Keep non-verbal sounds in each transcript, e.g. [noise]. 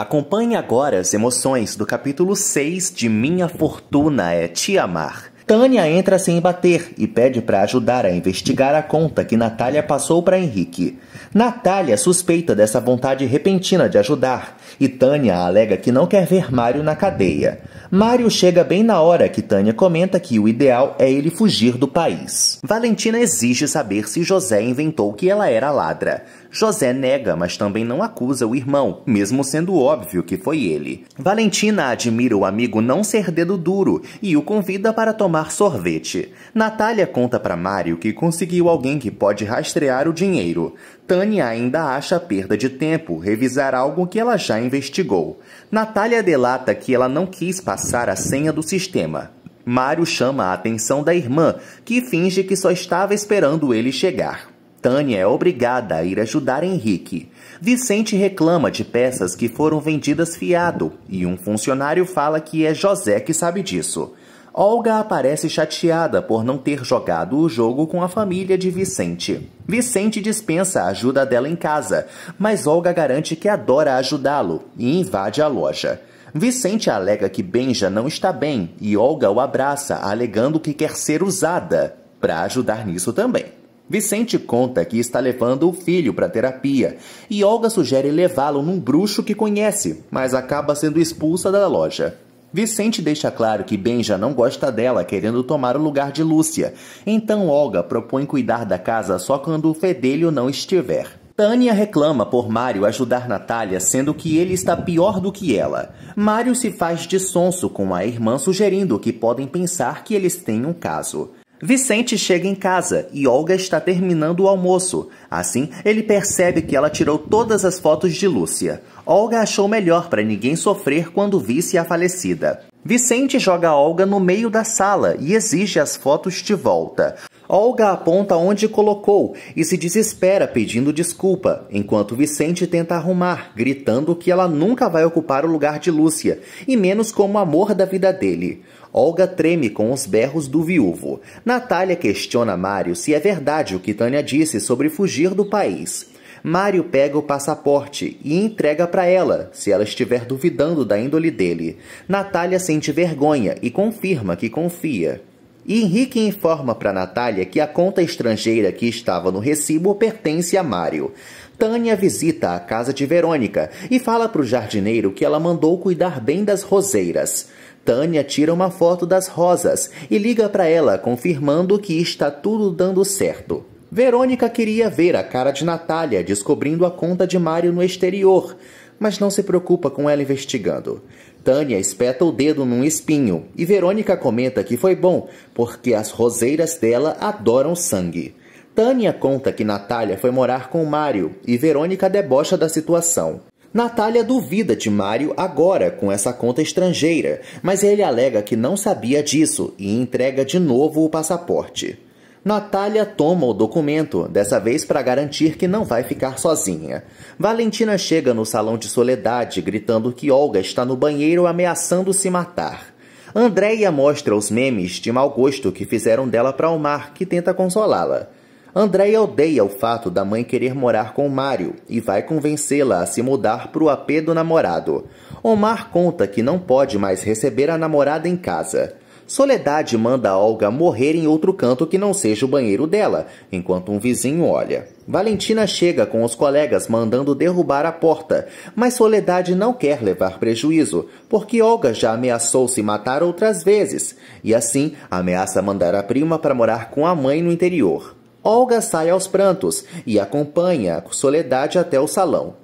Acompanhe agora as emoções do capítulo 6 de Minha Fortuna é Te Amar. Tânia entra sem bater e pede para ajudar a investigar a conta que Natália passou para Henrique. Natália suspeita dessa vontade repentina de ajudar e Tânia alega que não quer ver Mário na cadeia. Mário chega bem na hora que Tânia comenta que o ideal é ele fugir do país. Valentina exige saber se José inventou que ela era ladra. José nega, mas também não acusa o irmão, mesmo sendo óbvio que foi ele. Valentina admira o amigo não ser dedo duro e o convida para tomar sorvete. Natália conta para Mário que conseguiu alguém que pode rastrear o dinheiro. Tânia ainda acha perda de tempo revisar algo que ela já investigou. Natália delata que ela não quis passar a senha do sistema. Mário chama a atenção da irmã, que finge que só estava esperando ele chegar. Tânia é obrigada a ir ajudar Henrique. Vicente reclama de peças que foram vendidas fiado e um funcionário fala que é José que sabe disso. Olga aparece chateada por não ter jogado o jogo com a família de Vicente. Vicente dispensa a ajuda dela em casa, mas Olga garante que adora ajudá-lo e invade a loja. Vicente alega que Benja não está bem e Olga o abraça, alegando que quer ser usada para ajudar nisso também. Vicente conta que está levando o filho para terapia e Olga sugere levá-lo num bruxo que conhece, mas acaba sendo expulsa da loja. Vicente deixa claro que Ben já não gosta dela, querendo tomar o lugar de Lúcia. Então Olga propõe cuidar da casa só quando o fedelho não estiver. Tânia reclama por Mário ajudar Natália, sendo que ele está pior do que ela. Mário se faz de sonso com a irmã, sugerindo que podem pensar que eles têm um caso. Vicente chega em casa e Olga está terminando o almoço. Assim, ele percebe que ela tirou todas as fotos de Lúcia. Olga achou melhor para ninguém sofrer quando visse a falecida. Vicente joga Olga no meio da sala e exige as fotos de volta. Olga aponta onde colocou e se desespera pedindo desculpa, enquanto Vicente tenta arrumar, gritando que ela nunca vai ocupar o lugar de Lúcia, e menos como amor da vida dele. Olga treme com os berros do viúvo. Natália questiona Mário se é verdade o que Tânia disse sobre fugir do país. Mário pega o passaporte e entrega para ela, se ela estiver duvidando da índole dele. Natália sente vergonha e confirma que confia. E Henrique informa para Natália que a conta estrangeira que estava no recibo pertence a Mário. Tânia visita a casa de Verônica e fala para o jardineiro que ela mandou cuidar bem das roseiras. Tânia tira uma foto das rosas e liga para ela, confirmando que está tudo dando certo. Verônica queria ver a cara de Natália descobrindo a conta de Mário no exterior, mas não se preocupa com ela investigando. Tânia espeta o dedo num espinho e Verônica comenta que foi bom, porque as roseiras dela adoram sangue. Tânia conta que Natália foi morar com Mário e Verônica debocha da situação. Natália duvida de Mário agora com essa conta estrangeira, mas ele alega que não sabia disso e entrega de novo o passaporte. Natália toma o documento, dessa vez para garantir que não vai ficar sozinha. Valentina chega no salão de soledade gritando que Olga está no banheiro ameaçando se matar. Andréia mostra os memes de mau gosto que fizeram dela para o mar, que tenta consolá-la. Andréia odeia o fato da mãe querer morar com Mário e vai convencê-la a se mudar para o apê do namorado. Omar conta que não pode mais receber a namorada em casa. Soledade manda Olga morrer em outro canto que não seja o banheiro dela, enquanto um vizinho olha. Valentina chega com os colegas mandando derrubar a porta, mas Soledade não quer levar prejuízo, porque Olga já ameaçou se matar outras vezes, e assim ameaça mandar a prima para morar com a mãe no interior. Olga sai aos prantos e acompanha Soledade até o salão.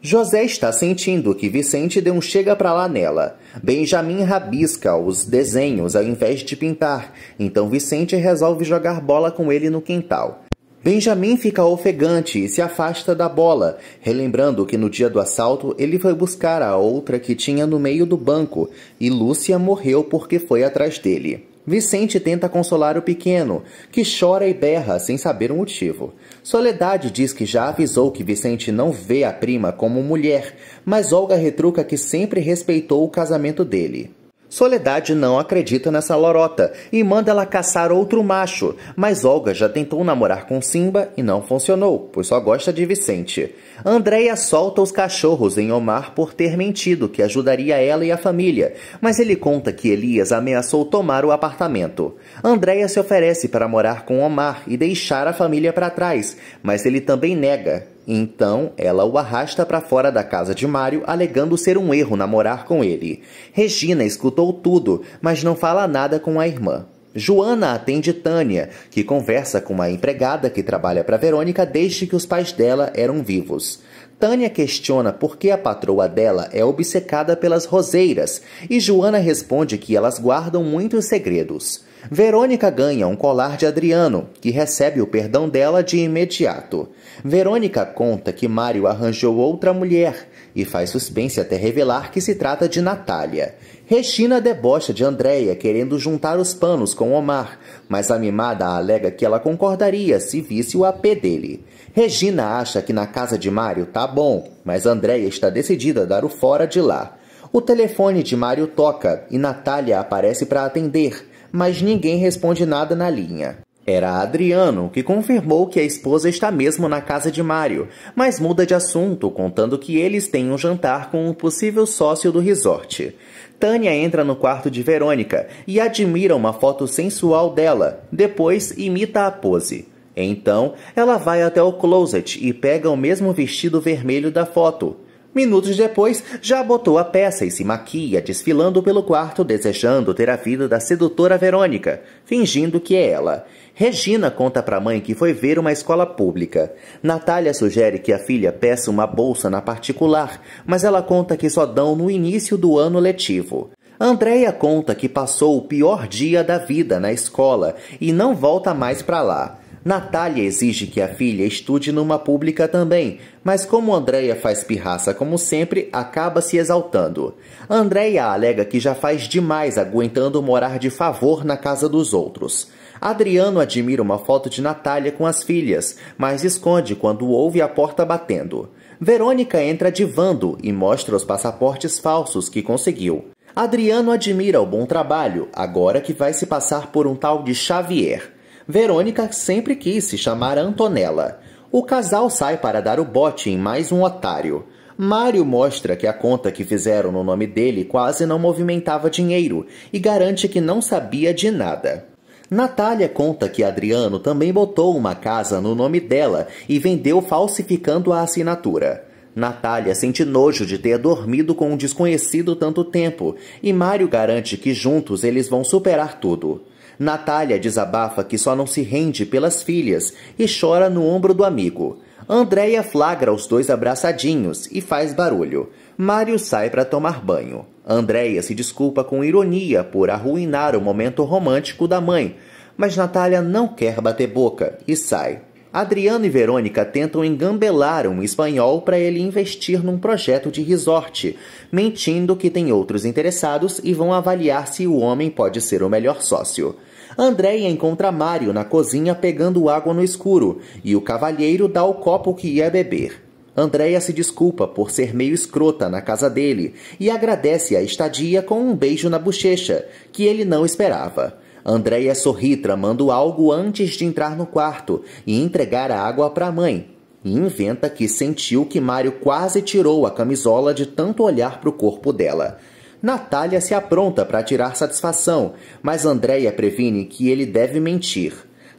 José está sentindo que Vicente deu um chega pra lá nela. Benjamin rabisca os desenhos ao invés de pintar, então Vicente resolve jogar bola com ele no quintal. Benjamin fica ofegante e se afasta da bola, relembrando que no dia do assalto ele foi buscar a outra que tinha no meio do banco e Lúcia morreu porque foi atrás dele. Vicente tenta consolar o pequeno, que chora e berra sem saber o motivo. Soledade diz que já avisou que Vicente não vê a prima como mulher, mas Olga retruca que sempre respeitou o casamento dele. Soledade não acredita nessa lorota e manda ela caçar outro macho, mas Olga já tentou namorar com Simba e não funcionou, pois só gosta de Vicente. Andréia solta os cachorros em Omar por ter mentido que ajudaria ela e a família, mas ele conta que Elias ameaçou tomar o apartamento. Andréia se oferece para morar com Omar e deixar a família para trás, mas ele também nega então, ela o arrasta para fora da casa de Mário, alegando ser um erro namorar com ele. Regina escutou tudo, mas não fala nada com a irmã. Joana atende Tânia, que conversa com uma empregada que trabalha para Verônica desde que os pais dela eram vivos. Tânia questiona por que a patroa dela é obcecada pelas roseiras e Joana responde que elas guardam muitos segredos. Verônica ganha um colar de Adriano, que recebe o perdão dela de imediato. Verônica conta que Mário arranjou outra mulher e faz suspense até revelar que se trata de Natália. Regina debocha de Andréia, querendo juntar os panos com Omar, mas a mimada alega que ela concordaria se visse o AP dele. Regina acha que na casa de Mário tá bom, mas Andréia está decidida a dar o fora de lá. O telefone de Mário toca e Natália aparece para atender mas ninguém responde nada na linha. Era Adriano, que confirmou que a esposa está mesmo na casa de Mário, mas muda de assunto, contando que eles têm um jantar com um possível sócio do resort. Tânia entra no quarto de Verônica e admira uma foto sensual dela, depois imita a pose. Então, ela vai até o closet e pega o mesmo vestido vermelho da foto, Minutos depois, já botou a peça e se maquia, desfilando pelo quarto, desejando ter a vida da sedutora Verônica, fingindo que é ela. Regina conta para a mãe que foi ver uma escola pública. Natália sugere que a filha peça uma bolsa na particular, mas ela conta que só dão no início do ano letivo. Andréia conta que passou o pior dia da vida na escola e não volta mais para lá. Natália exige que a filha estude numa pública também, mas como Andreia faz pirraça como sempre, acaba se exaltando. Andreia alega que já faz demais aguentando morar de favor na casa dos outros. Adriano admira uma foto de Natália com as filhas, mas esconde quando ouve a porta batendo. Verônica entra de vando e mostra os passaportes falsos que conseguiu. Adriano admira o bom trabalho, agora que vai se passar por um tal de Xavier. Verônica sempre quis se chamar Antonella. O casal sai para dar o bote em mais um otário. Mário mostra que a conta que fizeram no nome dele quase não movimentava dinheiro e garante que não sabia de nada. Natália conta que Adriano também botou uma casa no nome dela e vendeu falsificando a assinatura. Natália sente nojo de ter dormido com um desconhecido tanto tempo e Mário garante que juntos eles vão superar tudo. Natália desabafa que só não se rende pelas filhas e chora no ombro do amigo. Andréia flagra os dois abraçadinhos e faz barulho. Mário sai para tomar banho. Andréia se desculpa com ironia por arruinar o momento romântico da mãe, mas Natália não quer bater boca e sai. Adriano e Verônica tentam engambelar um espanhol para ele investir num projeto de resort, mentindo que tem outros interessados e vão avaliar se o homem pode ser o melhor sócio. Andréia encontra Mário na cozinha pegando água no escuro e o cavalheiro dá o copo que ia beber. Andréia se desculpa por ser meio escrota na casa dele e agradece a estadia com um beijo na bochecha, que ele não esperava. Andréia sorri tramando algo antes de entrar no quarto e entregar a água para a mãe. E inventa que sentiu que Mário quase tirou a camisola de tanto olhar para o corpo dela. Natália se apronta para tirar satisfação, mas Andréia previne que ele deve mentir.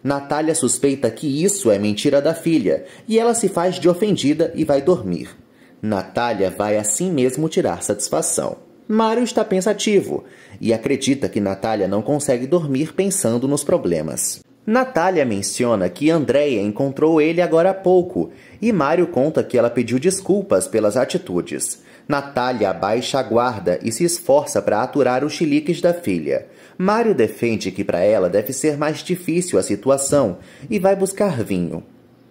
Natália suspeita que isso é mentira da filha e ela se faz de ofendida e vai dormir. Natália vai assim mesmo tirar satisfação. Mário está pensativo e acredita que Natália não consegue dormir pensando nos problemas. Natália menciona que Andréia encontrou ele agora há pouco e Mário conta que ela pediu desculpas pelas atitudes. Natália abaixa a guarda e se esforça para aturar os chiliques da filha. Mário defende que para ela deve ser mais difícil a situação e vai buscar vinho.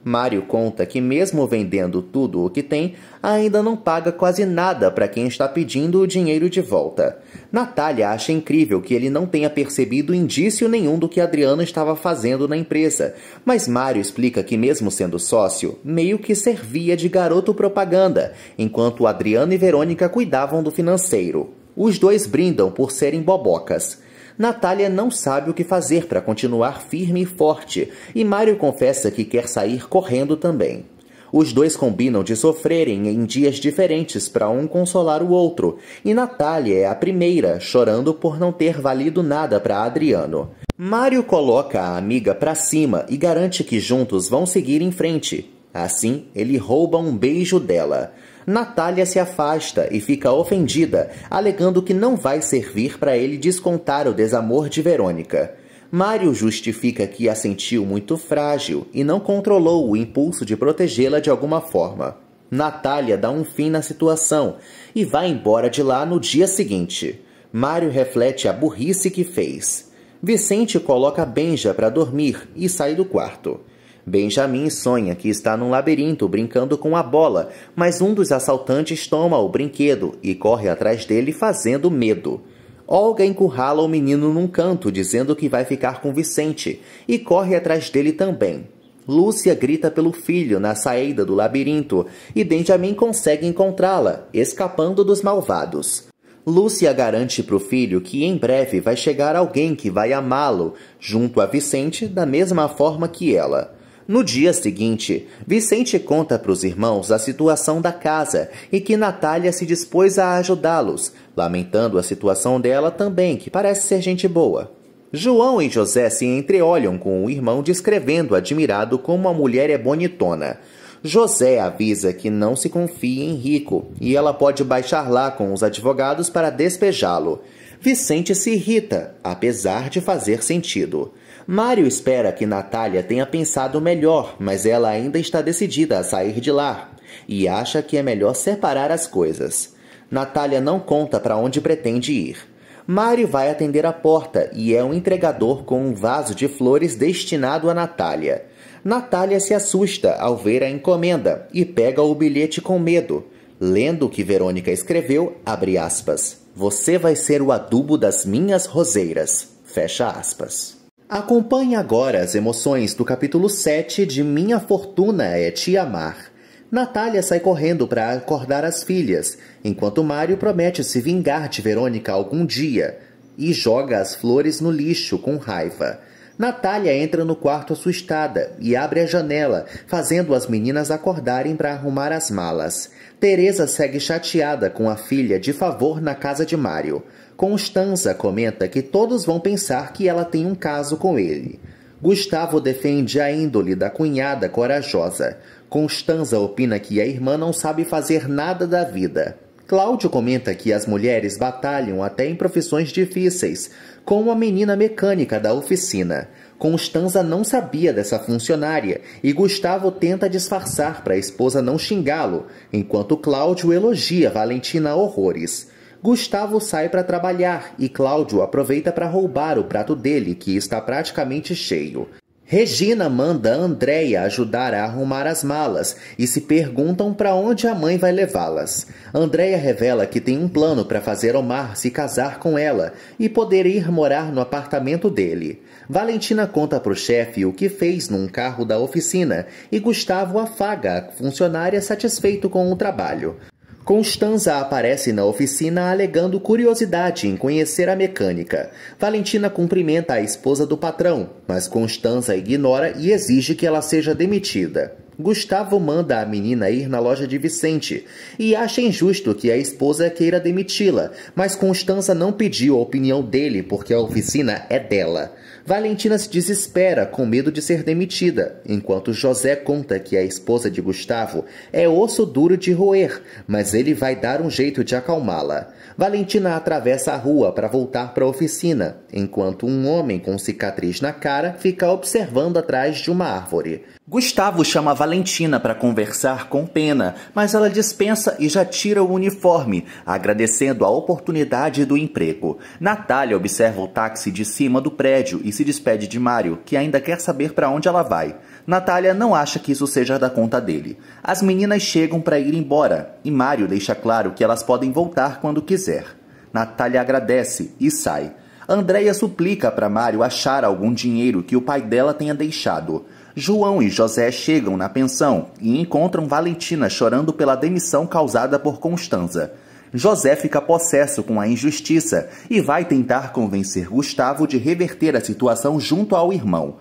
Mário conta que, mesmo vendendo tudo o que tem, ainda não paga quase nada para quem está pedindo o dinheiro de volta. Natália acha incrível que ele não tenha percebido indício nenhum do que Adriano estava fazendo na empresa, mas Mário explica que, mesmo sendo sócio, meio que servia de garoto propaganda, enquanto Adriano e Verônica cuidavam do financeiro. Os dois brindam por serem bobocas. Natália não sabe o que fazer para continuar firme e forte, e Mário confessa que quer sair correndo também. Os dois combinam de sofrerem em dias diferentes para um consolar o outro, e Natália é a primeira, chorando por não ter valido nada para Adriano. Mário coloca a amiga para cima e garante que juntos vão seguir em frente. Assim, ele rouba um beijo dela. Natália se afasta e fica ofendida, alegando que não vai servir para ele descontar o desamor de Verônica. Mário justifica que a sentiu muito frágil e não controlou o impulso de protegê-la de alguma forma. Natália dá um fim na situação e vai embora de lá no dia seguinte. Mário reflete a burrice que fez. Vicente coloca Benja para dormir e sai do quarto. Benjamin sonha que está num labirinto brincando com a bola, mas um dos assaltantes toma o brinquedo e corre atrás dele fazendo medo. Olga encurrala o menino num canto, dizendo que vai ficar com Vicente, e corre atrás dele também. Lúcia grita pelo filho na saída do labirinto e Benjamin consegue encontrá-la, escapando dos malvados. Lúcia garante para o filho que em breve vai chegar alguém que vai amá-lo, junto a Vicente, da mesma forma que ela. No dia seguinte, Vicente conta para os irmãos a situação da casa e que Natália se dispôs a ajudá-los, lamentando a situação dela também, que parece ser gente boa. João e José se entreolham com o irmão, descrevendo admirado como a mulher é bonitona. José avisa que não se confie em Rico e ela pode baixar lá com os advogados para despejá-lo. Vicente se irrita, apesar de fazer sentido. Mário espera que Natália tenha pensado melhor, mas ela ainda está decidida a sair de lá e acha que é melhor separar as coisas. Natália não conta para onde pretende ir. Mário vai atender a porta e é um entregador com um vaso de flores destinado a Natália. Natália se assusta ao ver a encomenda e pega o bilhete com medo. Lendo o que Verônica escreveu, abre aspas. Você vai ser o adubo das minhas roseiras. Fecha aspas. Acompanhe agora as emoções do capítulo 7 de Minha Fortuna é Te Amar. Natália sai correndo para acordar as filhas, enquanto Mário promete se vingar de Verônica algum dia e joga as flores no lixo com raiva. Natália entra no quarto assustada e abre a janela, fazendo as meninas acordarem para arrumar as malas. Teresa segue chateada com a filha de favor na casa de Mário. Constança comenta que todos vão pensar que ela tem um caso com ele. Gustavo defende a índole da cunhada corajosa. Constanza opina que a irmã não sabe fazer nada da vida. Cláudio comenta que as mulheres batalham até em profissões difíceis, como a menina mecânica da oficina. Constanza não sabia dessa funcionária e Gustavo tenta disfarçar para a esposa não xingá-lo, enquanto Cláudio elogia Valentina horrores. Gustavo sai para trabalhar e Cláudio aproveita para roubar o prato dele, que está praticamente cheio. Regina manda Andréia ajudar a arrumar as malas e se perguntam para onde a mãe vai levá-las. Andréia revela que tem um plano para fazer Omar se casar com ela e poder ir morar no apartamento dele. Valentina conta para o chefe o que fez num carro da oficina e Gustavo afaga a funcionária satisfeito com o trabalho. Constanza aparece na oficina alegando curiosidade em conhecer a mecânica. Valentina cumprimenta a esposa do patrão, mas Constanza ignora e exige que ela seja demitida. Gustavo manda a menina ir na loja de Vicente e acha injusto que a esposa queira demiti-la, mas Constança não pediu a opinião dele porque a oficina é dela. Valentina se desespera com medo de ser demitida, enquanto José conta que a esposa de Gustavo é osso duro de roer, mas ele vai dar um jeito de acalmá-la. Valentina atravessa a rua para voltar para a oficina, enquanto um homem com cicatriz na cara fica observando atrás de uma árvore. Gustavo chama Valentina para conversar com Pena, mas ela dispensa e já tira o uniforme, agradecendo a oportunidade do emprego. Natália observa o táxi de cima do prédio e se despede de Mário, que ainda quer saber para onde ela vai. Natália não acha que isso seja da conta dele. As meninas chegam para ir embora e Mário deixa claro que elas podem voltar quando quiser. Natália agradece e sai. Andréia suplica para Mário achar algum dinheiro que o pai dela tenha deixado. João e José chegam na pensão e encontram Valentina chorando pela demissão causada por Constanza. José fica possesso com a injustiça e vai tentar convencer Gustavo de reverter a situação junto ao irmão.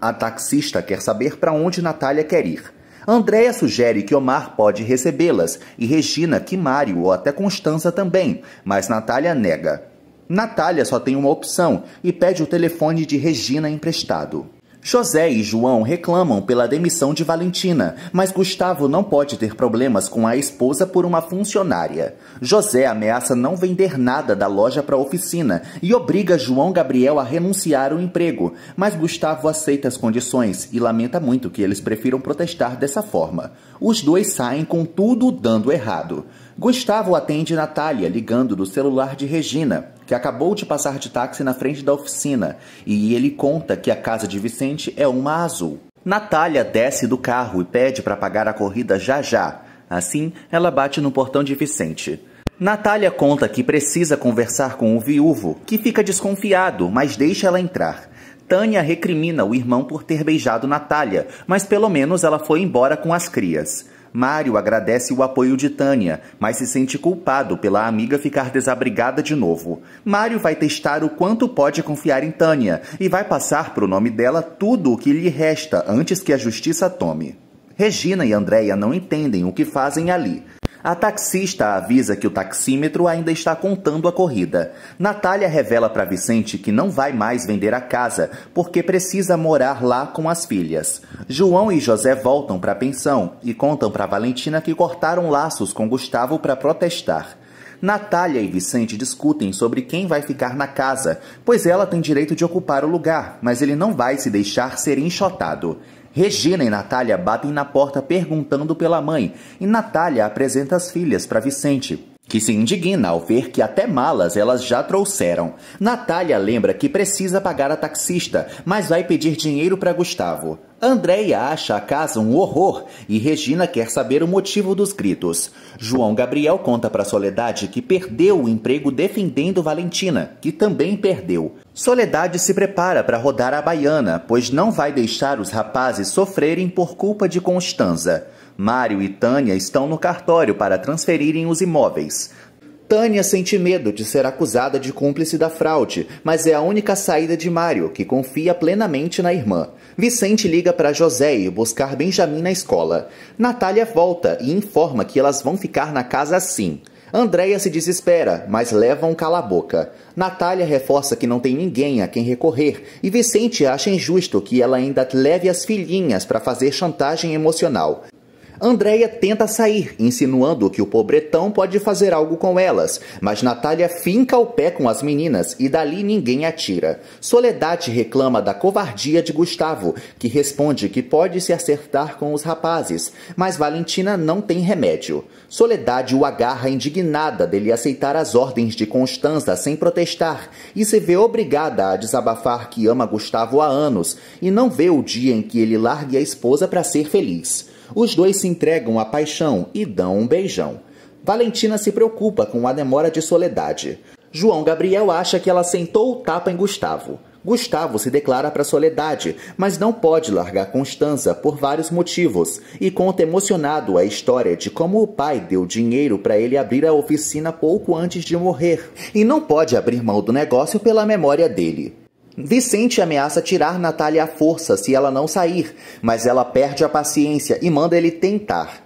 A taxista quer saber para onde Natália quer ir. Andréia sugere que Omar pode recebê-las e Regina que Mário ou até Constança também, mas Natália nega. Natália só tem uma opção e pede o telefone de Regina emprestado. José e João reclamam pela demissão de Valentina, mas Gustavo não pode ter problemas com a esposa por uma funcionária. José ameaça não vender nada da loja para a oficina e obriga João Gabriel a renunciar ao emprego, mas Gustavo aceita as condições e lamenta muito que eles prefiram protestar dessa forma. Os dois saem com tudo dando errado. Gustavo atende Natália ligando do celular de Regina, que acabou de passar de táxi na frente da oficina, e ele conta que a casa de Vicente é uma azul. Natália desce do carro e pede para pagar a corrida já já. Assim, ela bate no portão de Vicente. Natália conta que precisa conversar com o viúvo, que fica desconfiado, mas deixa ela entrar. Tânia recrimina o irmão por ter beijado Natália, mas pelo menos ela foi embora com as crias. Mário agradece o apoio de Tânia, mas se sente culpado pela amiga ficar desabrigada de novo. Mário vai testar o quanto pode confiar em Tânia e vai passar para o nome dela tudo o que lhe resta antes que a justiça tome. Regina e Andréia não entendem o que fazem ali. A taxista avisa que o taxímetro ainda está contando a corrida. Natália revela para Vicente que não vai mais vender a casa porque precisa morar lá com as filhas. João e José voltam para a pensão e contam para Valentina que cortaram laços com Gustavo para protestar. Natália e Vicente discutem sobre quem vai ficar na casa, pois ela tem direito de ocupar o lugar, mas ele não vai se deixar ser enxotado. Regina e Natália batem na porta perguntando pela mãe, e Natália apresenta as filhas para Vicente que se indigna ao ver que até malas elas já trouxeram. Natália lembra que precisa pagar a taxista, mas vai pedir dinheiro para Gustavo. Andréia acha a casa um horror e Regina quer saber o motivo dos gritos. João Gabriel conta para Soledade que perdeu o emprego defendendo Valentina, que também perdeu. Soledade se prepara para rodar a baiana, pois não vai deixar os rapazes sofrerem por culpa de Constanza. Mário e Tânia estão no cartório para transferirem os imóveis. Tânia sente medo de ser acusada de cúmplice da fraude, mas é a única saída de Mário, que confia plenamente na irmã. Vicente liga para José e buscar Benjamin na escola. Natália volta e informa que elas vão ficar na casa sim. Andréia se desespera, mas leva um cala-boca. Natália reforça que não tem ninguém a quem recorrer e Vicente acha injusto que ela ainda leve as filhinhas para fazer chantagem emocional. Andréia tenta sair, insinuando que o pobretão pode fazer algo com elas, mas Natália finca o pé com as meninas e dali ninguém atira. Soledade reclama da covardia de Gustavo, que responde que pode se acertar com os rapazes, mas Valentina não tem remédio. Soledade o agarra indignada dele aceitar as ordens de Constança sem protestar e se vê obrigada a desabafar que ama Gustavo há anos e não vê o dia em que ele largue a esposa para ser feliz. Os dois se entregam à paixão e dão um beijão. Valentina se preocupa com a demora de Soledade. João Gabriel acha que ela sentou o tapa em Gustavo. Gustavo se declara para Soledade, mas não pode largar Constanza por vários motivos e conta emocionado a história de como o pai deu dinheiro para ele abrir a oficina pouco antes de morrer e não pode abrir mão do negócio pela memória dele. Vicente ameaça tirar Natália à força se ela não sair, mas ela perde a paciência e manda ele tentar.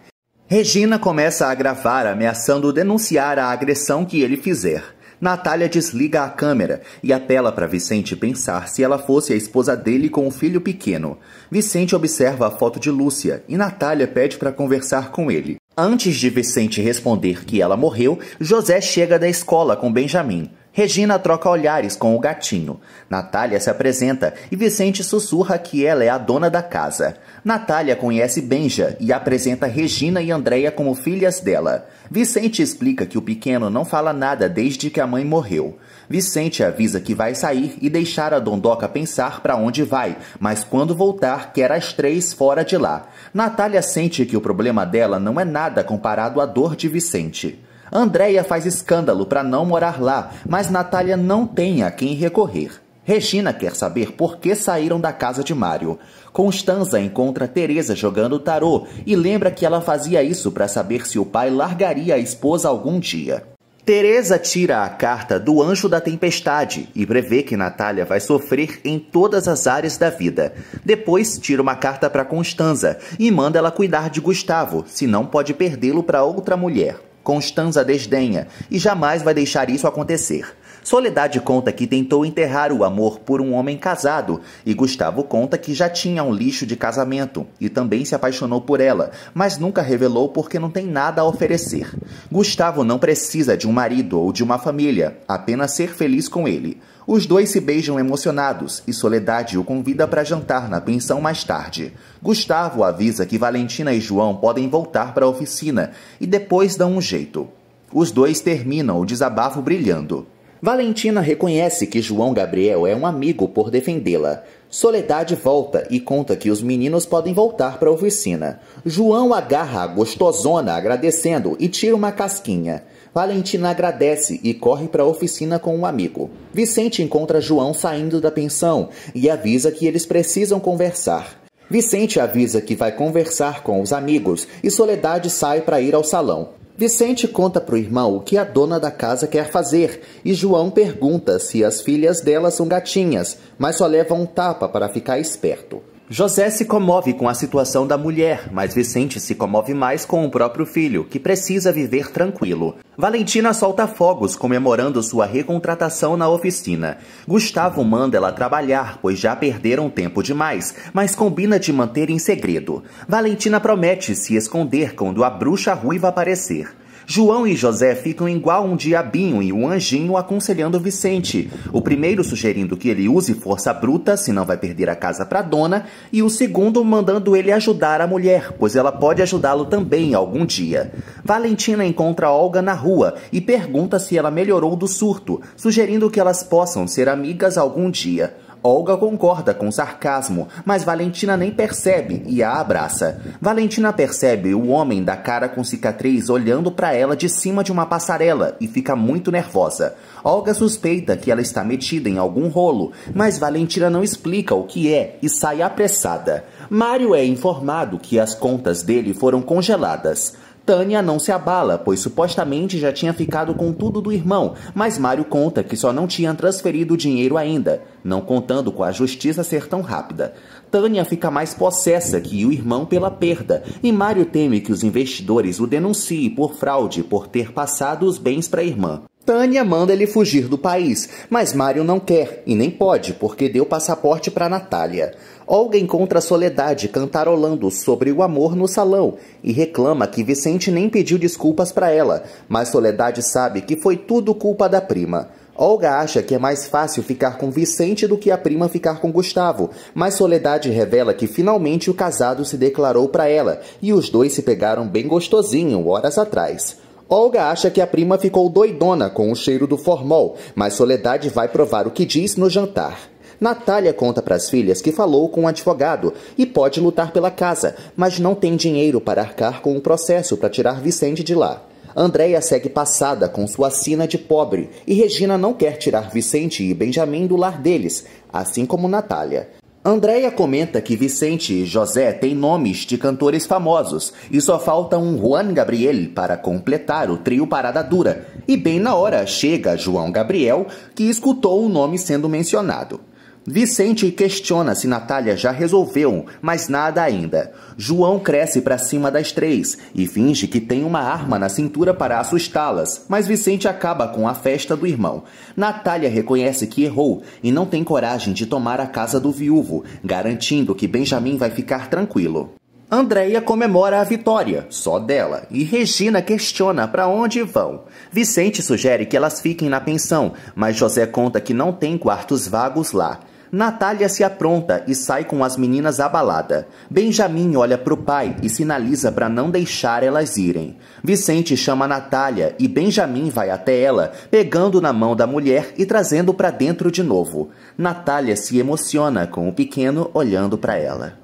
Regina começa a gravar, ameaçando denunciar a agressão que ele fizer. Natália desliga a câmera e apela para Vicente pensar se ela fosse a esposa dele com o filho pequeno. Vicente observa a foto de Lúcia e Natália pede para conversar com ele. Antes de Vicente responder que ela morreu, José chega da escola com Benjamin. Regina troca olhares com o gatinho. Natália se apresenta e Vicente sussurra que ela é a dona da casa. Natália conhece Benja e apresenta Regina e Andréia como filhas dela. Vicente explica que o pequeno não fala nada desde que a mãe morreu. Vicente avisa que vai sair e deixar a Dondoca pensar para onde vai, mas quando voltar quer as três fora de lá. Natália sente que o problema dela não é nada comparado à dor de Vicente. Andréia faz escândalo para não morar lá, mas Natália não tem a quem recorrer. Regina quer saber por que saíram da casa de Mário. Constanza encontra Teresa jogando tarô e lembra que ela fazia isso para saber se o pai largaria a esposa algum dia. Teresa tira a carta do Anjo da Tempestade e prevê que Natália vai sofrer em todas as áreas da vida. Depois, tira uma carta para Constanza e manda ela cuidar de Gustavo, se não pode perdê-lo para outra mulher. Constanza desdenha e jamais vai deixar isso acontecer. Soledade conta que tentou enterrar o amor por um homem casado e Gustavo conta que já tinha um lixo de casamento e também se apaixonou por ela, mas nunca revelou porque não tem nada a oferecer. Gustavo não precisa de um marido ou de uma família, apenas ser feliz com ele. Os dois se beijam emocionados e Soledade o convida para jantar na pensão mais tarde. Gustavo avisa que Valentina e João podem voltar para a oficina e depois dão um jeito. Os dois terminam o desabafo brilhando. Valentina reconhece que João Gabriel é um amigo por defendê-la. Soledade volta e conta que os meninos podem voltar para a oficina. João agarra a gostosona agradecendo e tira uma casquinha. Valentina agradece e corre para a oficina com um amigo. Vicente encontra João saindo da pensão e avisa que eles precisam conversar. Vicente avisa que vai conversar com os amigos e Soledade sai para ir ao salão. Vicente conta para o irmão o que a dona da casa quer fazer e João pergunta se as filhas dela são gatinhas, mas só leva um tapa para ficar esperto. José se comove com a situação da mulher, mas Vicente se comove mais com o próprio filho, que precisa viver tranquilo. Valentina solta fogos comemorando sua recontratação na oficina. Gustavo manda ela trabalhar, pois já perderam tempo demais, mas combina de manter em segredo. Valentina promete se esconder quando a bruxa ruiva aparecer. João e José ficam igual um diabinho e um anjinho aconselhando Vicente. O primeiro sugerindo que ele use força bruta, senão vai perder a casa para dona, e o segundo mandando ele ajudar a mulher, pois ela pode ajudá-lo também algum dia. Valentina encontra Olga na rua e pergunta se ela melhorou do surto, sugerindo que elas possam ser amigas algum dia. Olga concorda com sarcasmo, mas Valentina nem percebe e a abraça. Valentina percebe o homem da cara com cicatriz olhando para ela de cima de uma passarela e fica muito nervosa. Olga suspeita que ela está metida em algum rolo, mas Valentina não explica o que é e sai apressada. Mário é informado que as contas dele foram congeladas. Tânia não se abala, pois supostamente já tinha ficado com tudo do irmão, mas Mário conta que só não tinha transferido o dinheiro ainda, não contando com a justiça ser tão rápida. Tânia fica mais possessa que o irmão pela perda, e Mário teme que os investidores o denunciem por fraude por ter passado os bens para a irmã. Tânia manda ele fugir do país, mas Mário não quer e nem pode, porque deu passaporte para Natália. Olga encontra Soledade cantarolando sobre o amor no salão e reclama que Vicente nem pediu desculpas para ela, mas Soledade sabe que foi tudo culpa da prima. Olga acha que é mais fácil ficar com Vicente do que a prima ficar com Gustavo, mas Soledade revela que finalmente o casado se declarou para ela e os dois se pegaram bem gostosinho horas atrás. Olga acha que a prima ficou doidona com o cheiro do formol, mas Soledade vai provar o que diz no jantar. Natália conta para as filhas que falou com um advogado e pode lutar pela casa, mas não tem dinheiro para arcar com o processo para tirar Vicente de lá. Andréia segue passada com sua sina de pobre e Regina não quer tirar Vicente e Benjamin do lar deles, assim como Natália. Andréia comenta que Vicente e José têm nomes de cantores famosos e só falta um Juan Gabriel para completar o trio Parada Dura. E bem na hora chega João Gabriel, que escutou o nome sendo mencionado. Vicente questiona se Natália já resolveu, mas nada ainda. João cresce para cima das três e finge que tem uma arma na cintura para assustá-las, mas Vicente acaba com a festa do irmão. Natália reconhece que errou e não tem coragem de tomar a casa do viúvo, garantindo que Benjamin vai ficar tranquilo. Andréia comemora a vitória, só dela, e Regina questiona para onde vão. Vicente sugere que elas fiquem na pensão, mas José conta que não tem quartos vagos lá. Natália se apronta e sai com as meninas à balada. Benjamin olha para o pai e sinaliza para não deixar elas irem. Vicente chama Natália e Benjamin vai até ela, pegando na mão da mulher e trazendo para dentro de novo. Natália se emociona com o pequeno olhando para ela.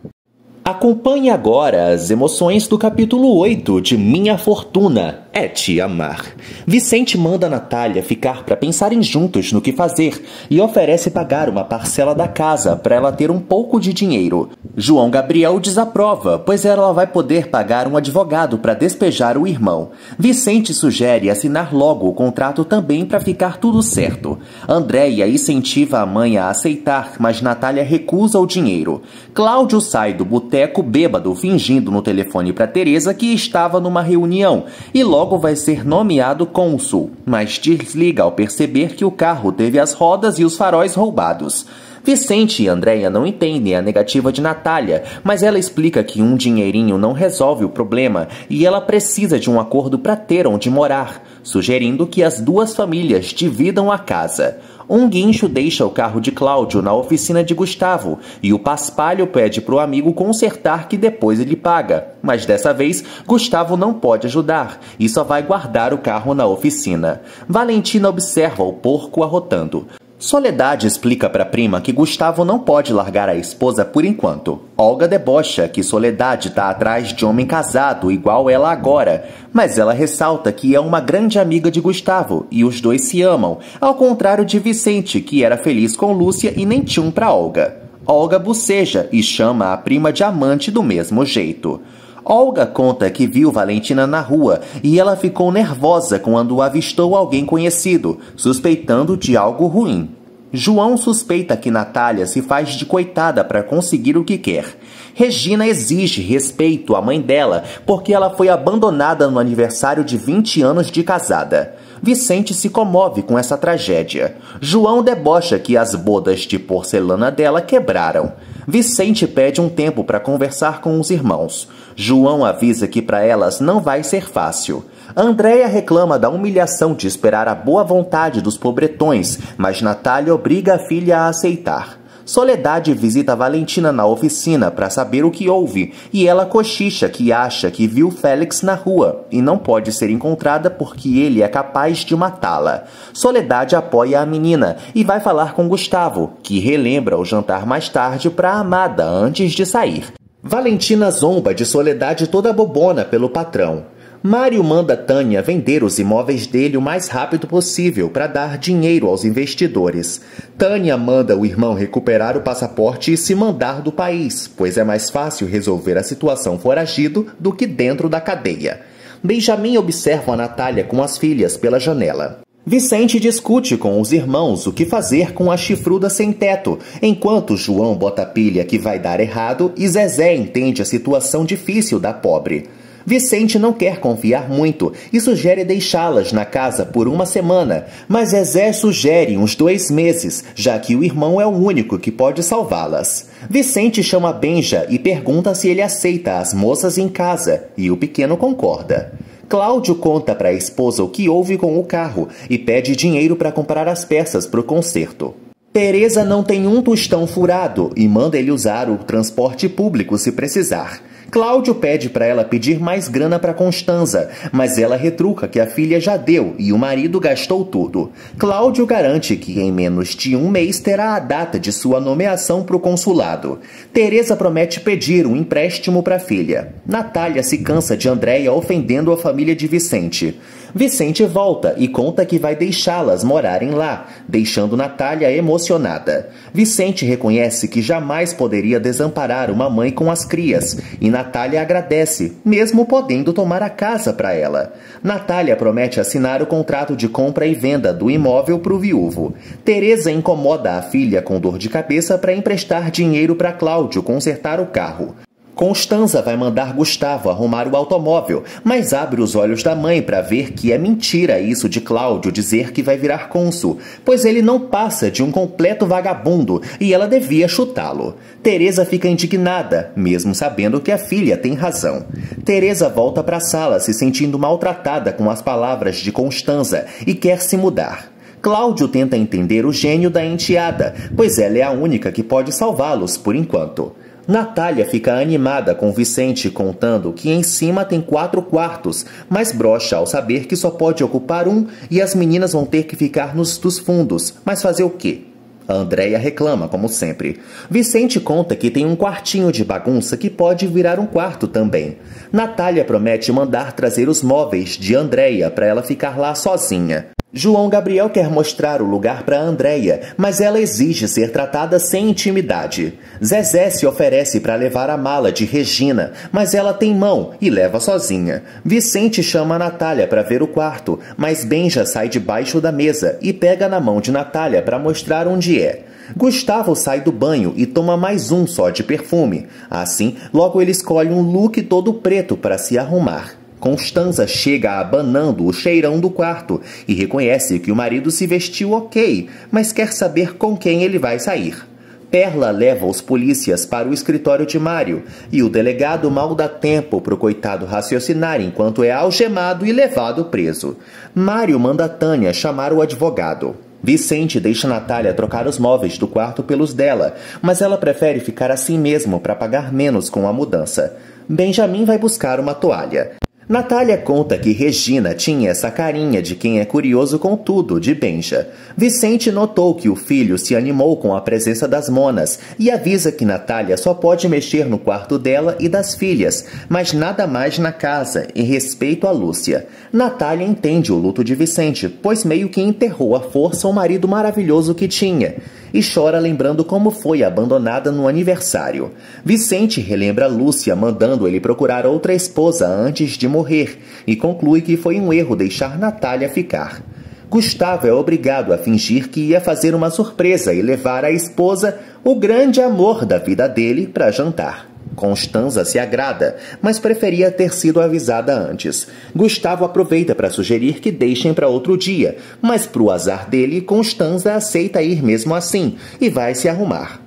Acompanhe agora as emoções do capítulo 8 de Minha Fortuna é Te Amar. Vicente manda Natália ficar para pensarem juntos no que fazer e oferece pagar uma parcela da casa para ela ter um pouco de dinheiro. João Gabriel desaprova, pois ela vai poder pagar um advogado para despejar o irmão. Vicente sugere assinar logo o contrato também para ficar tudo certo. Andréia incentiva a mãe a aceitar, mas Natália recusa o dinheiro. Cláudio sai do boteco boteco bêbado, fingindo no telefone para Teresa que estava numa reunião e logo vai ser nomeado cônsul, mas desliga ao perceber que o carro teve as rodas e os faróis roubados. Vicente e Andréia não entendem a negativa de Natália, mas ela explica que um dinheirinho não resolve o problema e ela precisa de um acordo para ter onde morar, sugerindo que as duas famílias dividam a casa. Um guincho deixa o carro de Cláudio na oficina de Gustavo e o Paspalho pede para o amigo consertar que depois ele paga. Mas dessa vez, Gustavo não pode ajudar e só vai guardar o carro na oficina. Valentina observa o porco arrotando. Soledade explica para a prima que Gustavo não pode largar a esposa por enquanto. Olga debocha que Soledade está atrás de homem casado igual ela agora, mas ela ressalta que é uma grande amiga de Gustavo e os dois se amam, ao contrário de Vicente, que era feliz com Lúcia e nem tinha um para Olga. Olga boceja e chama a prima de amante do mesmo jeito. Olga conta que viu Valentina na rua e ela ficou nervosa quando avistou alguém conhecido, suspeitando de algo ruim. João suspeita que Natália se faz de coitada para conseguir o que quer. Regina exige respeito à mãe dela porque ela foi abandonada no aniversário de 20 anos de casada. Vicente se comove com essa tragédia. João debocha que as bodas de porcelana dela quebraram. Vicente pede um tempo para conversar com os irmãos. João avisa que para elas não vai ser fácil. Andréia reclama da humilhação de esperar a boa vontade dos pobretões, mas Natália obriga a filha a aceitar. Soledade visita Valentina na oficina para saber o que houve e ela cochicha que acha que viu Félix na rua e não pode ser encontrada porque ele é capaz de matá-la. Soledade apoia a menina e vai falar com Gustavo, que relembra o jantar mais tarde para Amada antes de sair. Valentina zomba de Soledade toda bobona pelo patrão, Mário manda Tânia vender os imóveis dele o mais rápido possível para dar dinheiro aos investidores. Tânia manda o irmão recuperar o passaporte e se mandar do país, pois é mais fácil resolver a situação foragido do que dentro da cadeia. Benjamin observa a Natália com as filhas pela janela. Vicente discute com os irmãos o que fazer com a chifruda sem teto, enquanto João bota pilha que vai dar errado e Zezé entende a situação difícil da pobre. Vicente não quer confiar muito e sugere deixá-las na casa por uma semana, mas Zezé sugere uns dois meses, já que o irmão é o único que pode salvá-las. Vicente chama Benja e pergunta se ele aceita as moças em casa e o pequeno concorda. Cláudio conta para a esposa o que houve com o carro e pede dinheiro para comprar as peças para o concerto. Tereza não tem um tostão furado e manda ele usar o transporte público se precisar. Cláudio pede para ela pedir mais grana para Constanza, mas ela retruca que a filha já deu e o marido gastou tudo. Cláudio garante que em menos de um mês terá a data de sua nomeação para o consulado. Teresa promete pedir um empréstimo para a filha. Natália se cansa de Andréia ofendendo a família de Vicente. Vicente volta e conta que vai deixá-las morarem lá, deixando Natália emocionada. Vicente reconhece que jamais poderia desamparar uma mãe com as crias e Natália agradece, mesmo podendo tomar a casa para ela. Natália promete assinar o contrato de compra e venda do imóvel para o viúvo. Teresa incomoda a filha com dor de cabeça para emprestar dinheiro para Cláudio consertar o carro. Constanza vai mandar Gustavo arrumar o automóvel, mas abre os olhos da mãe para ver que é mentira isso de Cláudio dizer que vai virar cônsul, pois ele não passa de um completo vagabundo e ela devia chutá-lo. Teresa fica indignada, mesmo sabendo que a filha tem razão. Teresa volta para a sala se sentindo maltratada com as palavras de Constanza e quer se mudar. Cláudio tenta entender o gênio da enteada, pois ela é a única que pode salvá-los por enquanto. Natália fica animada com Vicente contando que em cima tem quatro quartos, mas brocha ao saber que só pode ocupar um e as meninas vão ter que ficar nos dos fundos. Mas fazer o quê? A Andrea reclama, como sempre. Vicente conta que tem um quartinho de bagunça que pode virar um quarto também. Natália promete mandar trazer os móveis de Andrea para ela ficar lá sozinha. João Gabriel quer mostrar o lugar para Andréia, mas ela exige ser tratada sem intimidade. Zezé se oferece para levar a mala de Regina, mas ela tem mão e leva sozinha. Vicente chama Natália para ver o quarto, mas Benja sai debaixo da mesa e pega na mão de Natália para mostrar onde é. Gustavo sai do banho e toma mais um só de perfume. Assim, logo ele escolhe um look todo preto para se arrumar. Constanza chega abanando o cheirão do quarto e reconhece que o marido se vestiu ok, mas quer saber com quem ele vai sair. Perla leva os polícias para o escritório de Mário e o delegado mal dá tempo para o coitado raciocinar enquanto é algemado e levado preso. Mário manda Tânia chamar o advogado. Vicente deixa Natália trocar os móveis do quarto pelos dela, mas ela prefere ficar assim mesmo para pagar menos com a mudança. Benjamin vai buscar uma toalha. Natália conta que Regina tinha essa carinha de quem é curioso com tudo, de Benja. Vicente notou que o filho se animou com a presença das monas e avisa que Natália só pode mexer no quarto dela e das filhas, mas nada mais na casa, em respeito a Lúcia. Natália entende o luto de Vicente, pois meio que enterrou à força o marido maravilhoso que tinha e chora lembrando como foi abandonada no aniversário. Vicente relembra Lúcia mandando ele procurar outra esposa antes de morrer e conclui que foi um erro deixar Natália ficar. Gustavo é obrigado a fingir que ia fazer uma surpresa e levar a esposa, o grande amor da vida dele, para jantar. Constanza se agrada, mas preferia ter sido avisada antes. Gustavo aproveita para sugerir que deixem para outro dia, mas pro azar dele, Constanza aceita ir mesmo assim e vai se arrumar.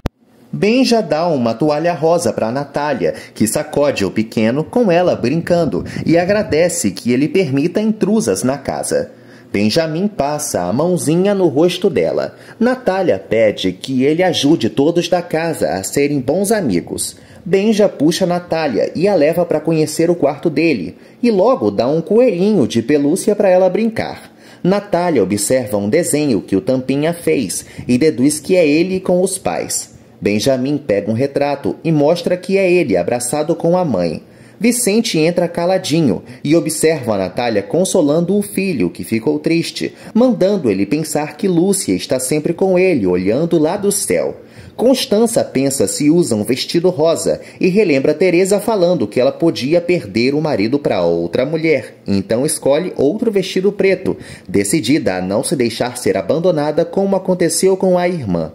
Ben já dá uma toalha rosa para Natália, que sacode o pequeno com ela brincando e agradece que ele permita intrusas na casa. Benjamin passa a mãozinha no rosto dela. Natália pede que ele ajude todos da casa a serem bons amigos. Benja puxa Natália e a leva para conhecer o quarto dele, e logo dá um coelhinho de pelúcia para ela brincar. Natália observa um desenho que o Tampinha fez e deduz que é ele com os pais. Benjamin pega um retrato e mostra que é ele abraçado com a mãe. Vicente entra caladinho e observa a Natália consolando o filho, que ficou triste, mandando ele pensar que Lúcia está sempre com ele, olhando lá do céu. Constança pensa se usa um vestido rosa e relembra Teresa falando que ela podia perder o marido para outra mulher. Então escolhe outro vestido preto, decidida a não se deixar ser abandonada como aconteceu com a irmã.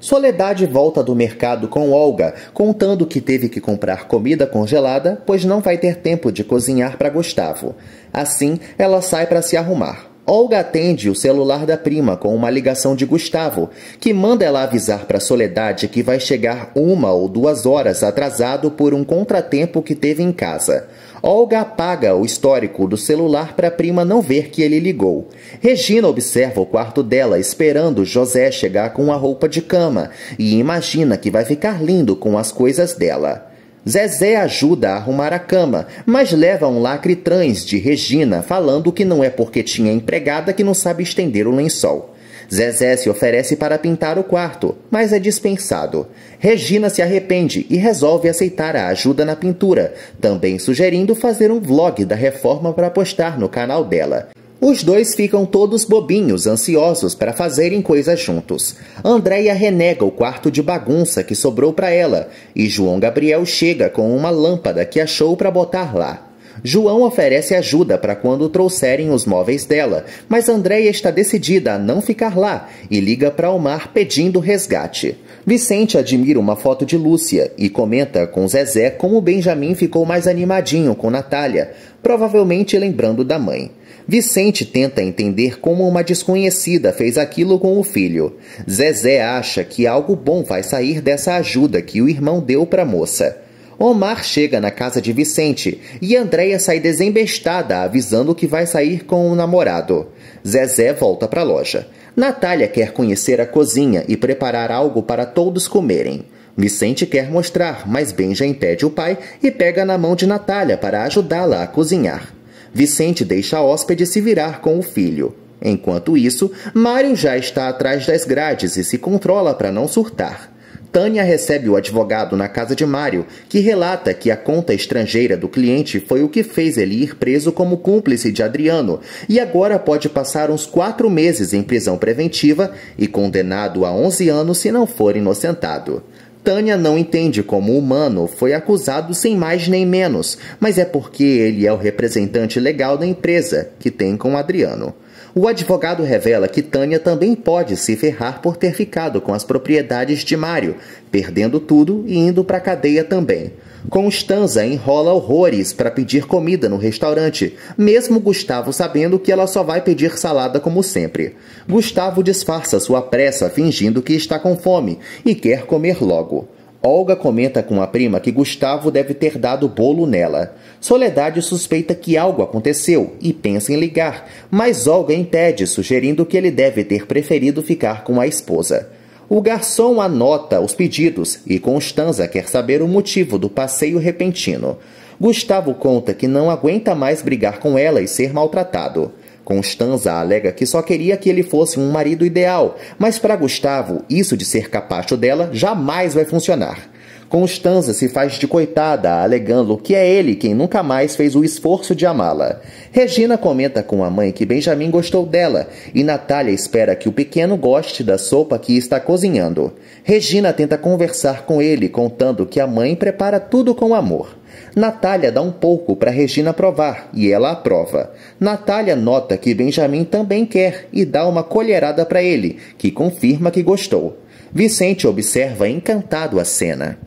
Soledade volta do mercado com Olga, contando que teve que comprar comida congelada, pois não vai ter tempo de cozinhar para Gustavo. Assim, ela sai para se arrumar. Olga atende o celular da prima com uma ligação de Gustavo, que manda ela avisar para Soledade que vai chegar uma ou duas horas atrasado por um contratempo que teve em casa. Olga apaga o histórico do celular para a prima não ver que ele ligou. Regina observa o quarto dela esperando José chegar com a roupa de cama e imagina que vai ficar lindo com as coisas dela. Zezé ajuda a arrumar a cama, mas leva um lacre trans de Regina, falando que não é porque tinha empregada que não sabe estender o lençol. Zezé se oferece para pintar o quarto, mas é dispensado. Regina se arrepende e resolve aceitar a ajuda na pintura, também sugerindo fazer um vlog da reforma para postar no canal dela. Os dois ficam todos bobinhos, ansiosos para fazerem coisas juntos. Andréia renega o quarto de bagunça que sobrou para ela e João Gabriel chega com uma lâmpada que achou para botar lá. João oferece ajuda para quando trouxerem os móveis dela, mas Andréia está decidida a não ficar lá e liga para Omar pedindo resgate. Vicente admira uma foto de Lúcia e comenta com Zezé como Benjamin ficou mais animadinho com Natália, provavelmente lembrando da mãe. Vicente tenta entender como uma desconhecida fez aquilo com o filho. Zezé acha que algo bom vai sair dessa ajuda que o irmão deu para a moça. Omar chega na casa de Vicente e Andréia sai desembestada, avisando que vai sair com o namorado. Zezé volta para a loja. Natália quer conhecer a cozinha e preparar algo para todos comerem. Vicente quer mostrar, mas Benja impede o pai e pega na mão de Natália para ajudá-la a cozinhar. Vicente deixa a hóspede se virar com o filho. Enquanto isso, Mário já está atrás das grades e se controla para não surtar. Tânia recebe o advogado na casa de Mário, que relata que a conta estrangeira do cliente foi o que fez ele ir preso como cúmplice de Adriano e agora pode passar uns quatro meses em prisão preventiva e condenado a 11 anos se não for inocentado. Tânia não entende como o humano foi acusado sem mais nem menos, mas é porque ele é o representante legal da empresa que tem com Adriano. O advogado revela que Tânia também pode se ferrar por ter ficado com as propriedades de Mário, perdendo tudo e indo para a cadeia também. Constanza enrola horrores para pedir comida no restaurante, mesmo Gustavo sabendo que ela só vai pedir salada como sempre. Gustavo disfarça sua pressa fingindo que está com fome e quer comer logo. Olga comenta com a prima que Gustavo deve ter dado bolo nela. Soledade suspeita que algo aconteceu e pensa em ligar, mas Olga impede, sugerindo que ele deve ter preferido ficar com a esposa. O garçom anota os pedidos e Constanza quer saber o motivo do passeio repentino. Gustavo conta que não aguenta mais brigar com ela e ser maltratado. Constanza alega que só queria que ele fosse um marido ideal, mas para Gustavo, isso de ser capacho dela jamais vai funcionar. Constança se faz de coitada, alegando que é ele quem nunca mais fez o esforço de amá-la. Regina comenta com a mãe que Benjamin gostou dela e Natália espera que o pequeno goste da sopa que está cozinhando. Regina tenta conversar com ele, contando que a mãe prepara tudo com amor. Natália dá um pouco para Regina provar e ela aprova. Natália nota que Benjamin também quer e dá uma colherada para ele, que confirma que gostou. Vicente observa encantado a cena.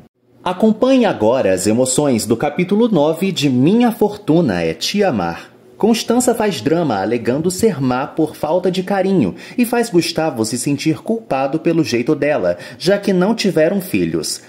Acompanhe agora as emoções do capítulo 9 de Minha Fortuna é Te Amar. Constança faz drama alegando ser má por falta de carinho e faz Gustavo se sentir culpado pelo jeito dela, já que não tiveram filhos.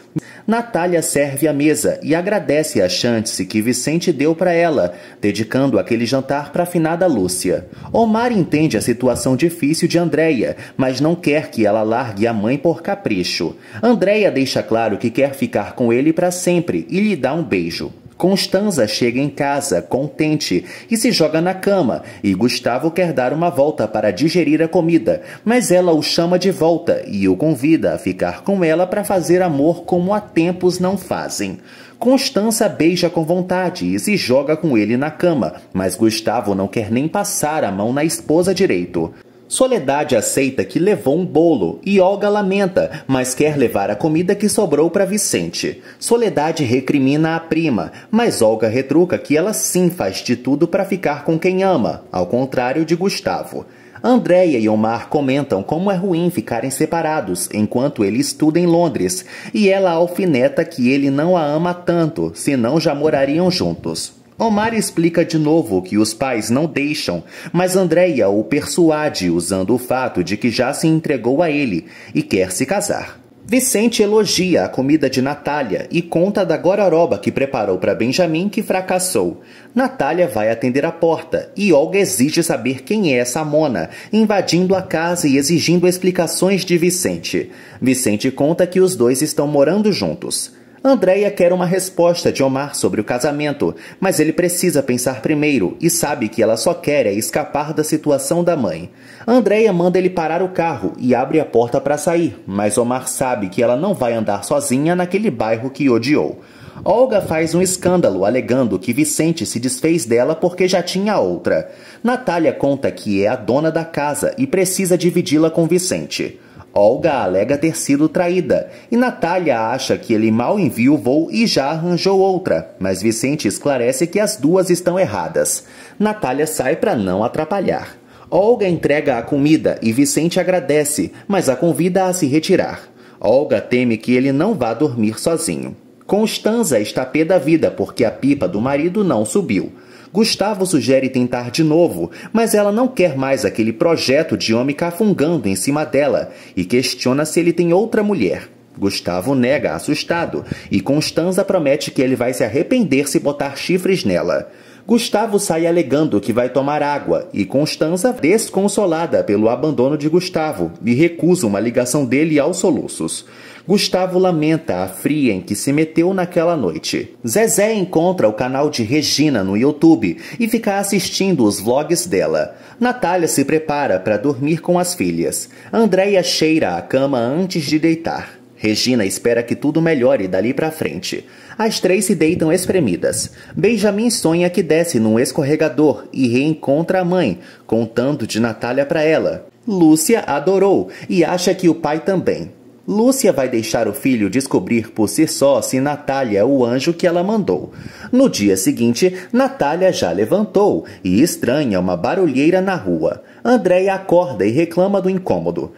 Natália serve a mesa e agradece a chance que Vicente deu para ela, dedicando aquele jantar para a finada Lúcia. Omar entende a situação difícil de Andréia, mas não quer que ela largue a mãe por capricho. Andréia deixa claro que quer ficar com ele para sempre e lhe dá um beijo. Constanza chega em casa, contente, e se joga na cama, e Gustavo quer dar uma volta para digerir a comida, mas ela o chama de volta e o convida a ficar com ela para fazer amor como há tempos não fazem. Constança beija com vontade e se joga com ele na cama, mas Gustavo não quer nem passar a mão na esposa direito. Soledade aceita que levou um bolo e Olga lamenta, mas quer levar a comida que sobrou para Vicente. Soledade recrimina a prima, mas Olga retruca que ela sim faz de tudo para ficar com quem ama, ao contrário de Gustavo. Andréia e Omar comentam como é ruim ficarem separados enquanto ele estuda em Londres, e ela alfineta que ele não a ama tanto, senão já morariam juntos. Omar explica de novo que os pais não deixam, mas Andreia o persuade usando o fato de que já se entregou a ele e quer se casar. Vicente elogia a comida de Natália e conta da gororoba que preparou para Benjamin que fracassou. Natália vai atender a porta e Olga exige saber quem é essa mona, invadindo a casa e exigindo explicações de Vicente. Vicente conta que os dois estão morando juntos. Andréia quer uma resposta de Omar sobre o casamento, mas ele precisa pensar primeiro e sabe que ela só quer é escapar da situação da mãe. Andréia manda ele parar o carro e abre a porta para sair, mas Omar sabe que ela não vai andar sozinha naquele bairro que odiou. Olga faz um escândalo alegando que Vicente se desfez dela porque já tinha outra. Natália conta que é a dona da casa e precisa dividi-la com Vicente. Olga alega ter sido traída e Natália acha que ele mal enviou o voo e já arranjou outra, mas Vicente esclarece que as duas estão erradas. Natália sai para não atrapalhar. Olga entrega a comida e Vicente agradece, mas a convida a se retirar. Olga teme que ele não vá dormir sozinho. Constanza está pé da vida porque a pipa do marido não subiu. Gustavo sugere tentar de novo, mas ela não quer mais aquele projeto de homem cafungando em cima dela e questiona se ele tem outra mulher. Gustavo nega, assustado, e Constanza promete que ele vai se arrepender se botar chifres nela. Gustavo sai alegando que vai tomar água e Constanza, desconsolada pelo abandono de Gustavo, lhe recusa uma ligação dele aos soluços. Gustavo lamenta a fria em que se meteu naquela noite. Zezé encontra o canal de Regina no YouTube e fica assistindo os vlogs dela. Natália se prepara para dormir com as filhas. Andréia cheira a cama antes de deitar. Regina espera que tudo melhore dali para frente. As três se deitam espremidas. Benjamin sonha que desce num escorregador e reencontra a mãe, contando de Natália para ela. Lúcia adorou e acha que o pai também. Lúcia vai deixar o filho descobrir por si só se Natália é o anjo que ela mandou. No dia seguinte, Natália já levantou e estranha uma barulheira na rua. Andréia acorda e reclama do incômodo.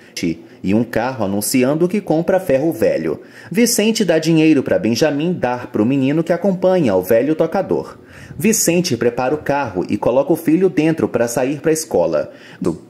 E um carro anunciando que compra ferro velho. Vicente dá dinheiro para Benjamin dar para o menino que acompanha o velho tocador. Vicente prepara o carro e coloca o filho dentro para sair para a escola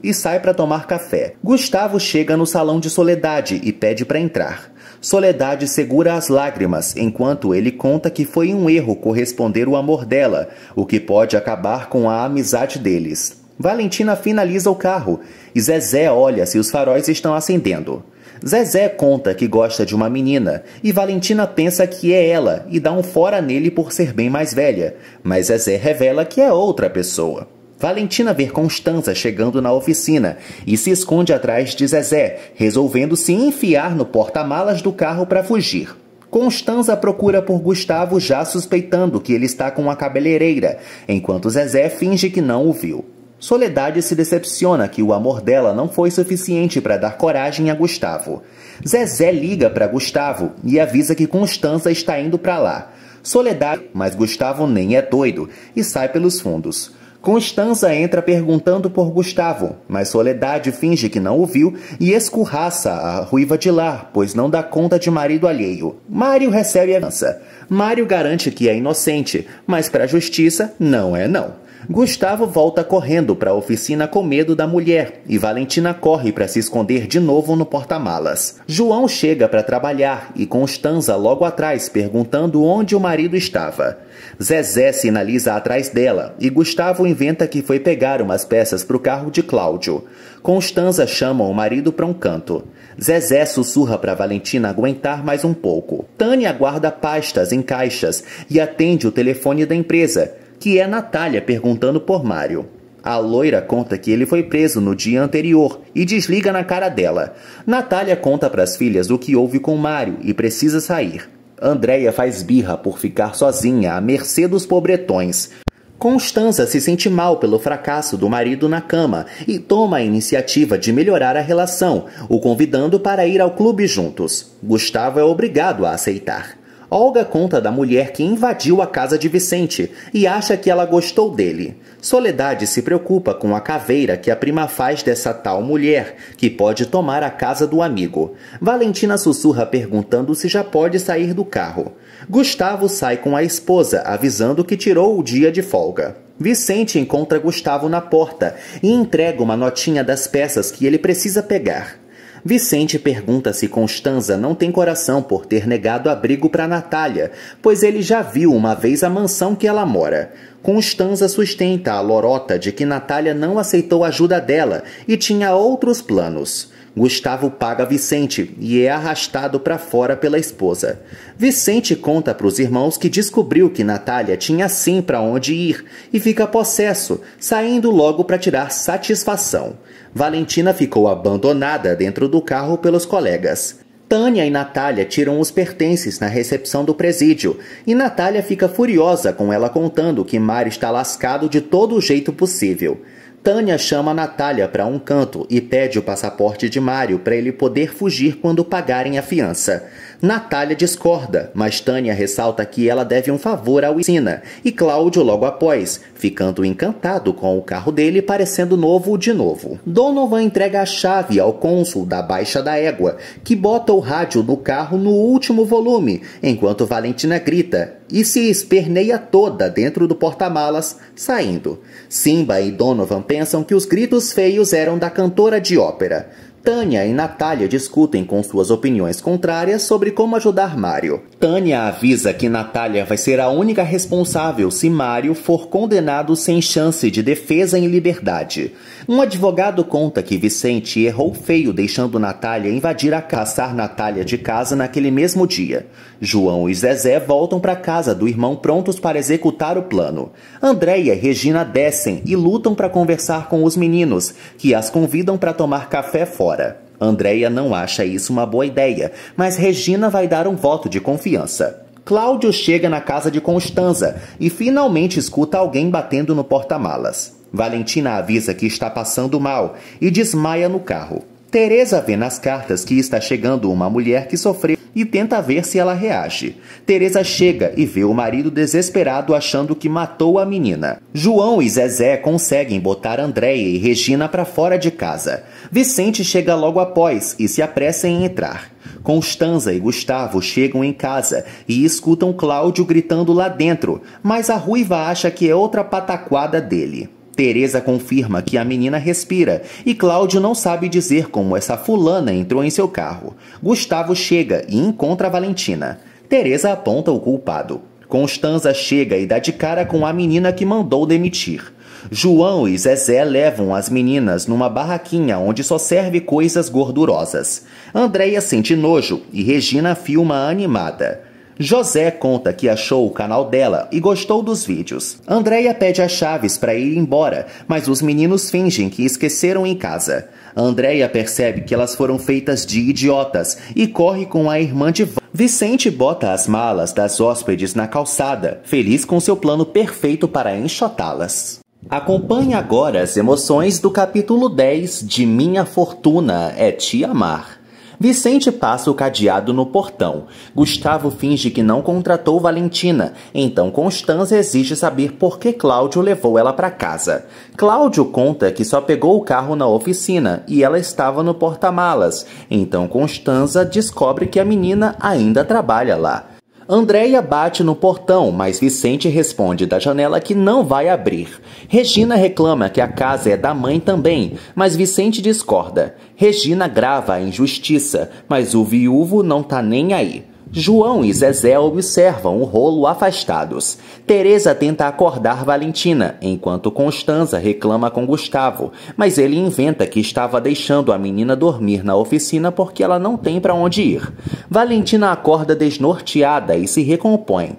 e sai para tomar café. Gustavo chega no salão de Soledade e pede para entrar. Soledade segura as lágrimas enquanto ele conta que foi um erro corresponder o amor dela, o que pode acabar com a amizade deles. Valentina finaliza o carro e Zezé olha se os faróis estão acendendo. Zezé conta que gosta de uma menina e Valentina pensa que é ela e dá um fora nele por ser bem mais velha, mas Zezé revela que é outra pessoa. Valentina vê Constança chegando na oficina e se esconde atrás de Zezé, resolvendo se enfiar no porta-malas do carro para fugir. Constança procura por Gustavo já suspeitando que ele está com a cabeleireira, enquanto Zezé finge que não o viu. Soledade se decepciona que o amor dela não foi suficiente para dar coragem a Gustavo. Zezé liga para Gustavo e avisa que Constança está indo para lá. Soledade, mas Gustavo nem é doido e sai pelos fundos. Constança entra perguntando por Gustavo, mas Soledade finge que não ouviu e escurraça a ruiva de lá, pois não dá conta de marido alheio. Mário recebe a dança. Mário garante que é inocente, mas para a justiça não é não. Gustavo volta correndo para a oficina com medo da mulher e Valentina corre para se esconder de novo no porta-malas. João chega para trabalhar e Constanza logo atrás perguntando onde o marido estava. Zezé sinaliza atrás dela e Gustavo inventa que foi pegar umas peças para o carro de Cláudio. Constanza chama o marido para um canto. Zezé sussurra para Valentina aguentar mais um pouco. Tânia guarda pastas em caixas e atende o telefone da empresa que é Natália perguntando por Mário. A loira conta que ele foi preso no dia anterior e desliga na cara dela. Natália conta para as filhas o que houve com Mário e precisa sair. Andréia faz birra por ficar sozinha à mercê dos pobretões. Constança se sente mal pelo fracasso do marido na cama e toma a iniciativa de melhorar a relação, o convidando para ir ao clube juntos. Gustavo é obrigado a aceitar. Olga conta da mulher que invadiu a casa de Vicente e acha que ela gostou dele. Soledade se preocupa com a caveira que a prima faz dessa tal mulher, que pode tomar a casa do amigo. Valentina sussurra perguntando se já pode sair do carro. Gustavo sai com a esposa, avisando que tirou o dia de folga. Vicente encontra Gustavo na porta e entrega uma notinha das peças que ele precisa pegar. Vicente pergunta se Constanza não tem coração por ter negado abrigo para Natália, pois ele já viu uma vez a mansão que ela mora. Constanza sustenta a lorota de que Natália não aceitou a ajuda dela e tinha outros planos. Gustavo paga Vicente e é arrastado para fora pela esposa. Vicente conta para os irmãos que descobriu que Natália tinha sim para onde ir e fica possesso, saindo logo para tirar satisfação. Valentina ficou abandonada dentro do carro pelos colegas. Tânia e Natália tiram os pertences na recepção do presídio e Natália fica furiosa com ela contando que Mário está lascado de todo jeito possível. Tânia chama Natália para um canto e pede o passaporte de Mário para ele poder fugir quando pagarem a fiança. Natália discorda, mas Tânia ressalta que ela deve um favor ao Isina e Cláudio logo após, ficando encantado com o carro dele parecendo novo de novo. Donovan entrega a chave ao cônsul da Baixa da Égua, que bota o rádio no carro no último volume, enquanto Valentina grita e se esperneia toda dentro do porta-malas, saindo. Simba e Donovan pensam que os gritos feios eram da cantora de ópera. Tânia e Natália discutem com suas opiniões contrárias sobre como ajudar Mário. Tânia avisa que Natália vai ser a única responsável se Mário for condenado sem chance de defesa em liberdade. Um advogado conta que Vicente errou feio deixando Natália invadir a caçar Natália de casa naquele mesmo dia. João e Zezé voltam para casa do irmão prontos para executar o plano. Andréia e Regina descem e lutam para conversar com os meninos, que as convidam para tomar café fora hora. Andréia não acha isso uma boa ideia, mas Regina vai dar um voto de confiança. Cláudio chega na casa de Constanza e finalmente escuta alguém batendo no porta-malas. Valentina avisa que está passando mal e desmaia no carro. Teresa vê nas cartas que está chegando uma mulher que sofreu e tenta ver se ela reage. Teresa chega e vê o marido desesperado achando que matou a menina. João e Zezé conseguem botar Andréia e Regina para fora de casa. Vicente chega logo após e se apressa em entrar. Constanza e Gustavo chegam em casa e escutam Cláudio gritando lá dentro, mas a ruiva acha que é outra pataquada dele. Teresa confirma que a menina respira e Cláudio não sabe dizer como essa fulana entrou em seu carro. Gustavo chega e encontra Valentina. Teresa aponta o culpado. Constanza chega e dá de cara com a menina que mandou demitir. João e Zezé levam as meninas numa barraquinha onde só serve coisas gordurosas. Andréia sente nojo e Regina filma animada. José conta que achou o canal dela e gostou dos vídeos. Andréia pede as chaves para ir embora, mas os meninos fingem que esqueceram em casa. Andréia percebe que elas foram feitas de idiotas e corre com a irmã de Vicente bota as malas das hóspedes na calçada, feliz com seu plano perfeito para enxotá-las. Acompanhe agora as emoções do capítulo 10 de Minha Fortuna é Te Amar. Vicente passa o cadeado no portão. Gustavo finge que não contratou Valentina, então Constanza exige saber por que Cláudio levou ela para casa. Cláudio conta que só pegou o carro na oficina e ela estava no porta-malas, então Constanza descobre que a menina ainda trabalha lá. Andréia bate no portão, mas Vicente responde da janela que não vai abrir. Regina reclama que a casa é da mãe também, mas Vicente discorda. Regina grava a injustiça, mas o viúvo não tá nem aí. João e Zezé observam o rolo afastados. Teresa tenta acordar Valentina, enquanto Constanza reclama com Gustavo, mas ele inventa que estava deixando a menina dormir na oficina porque ela não tem para onde ir. Valentina acorda desnorteada e se recompõe.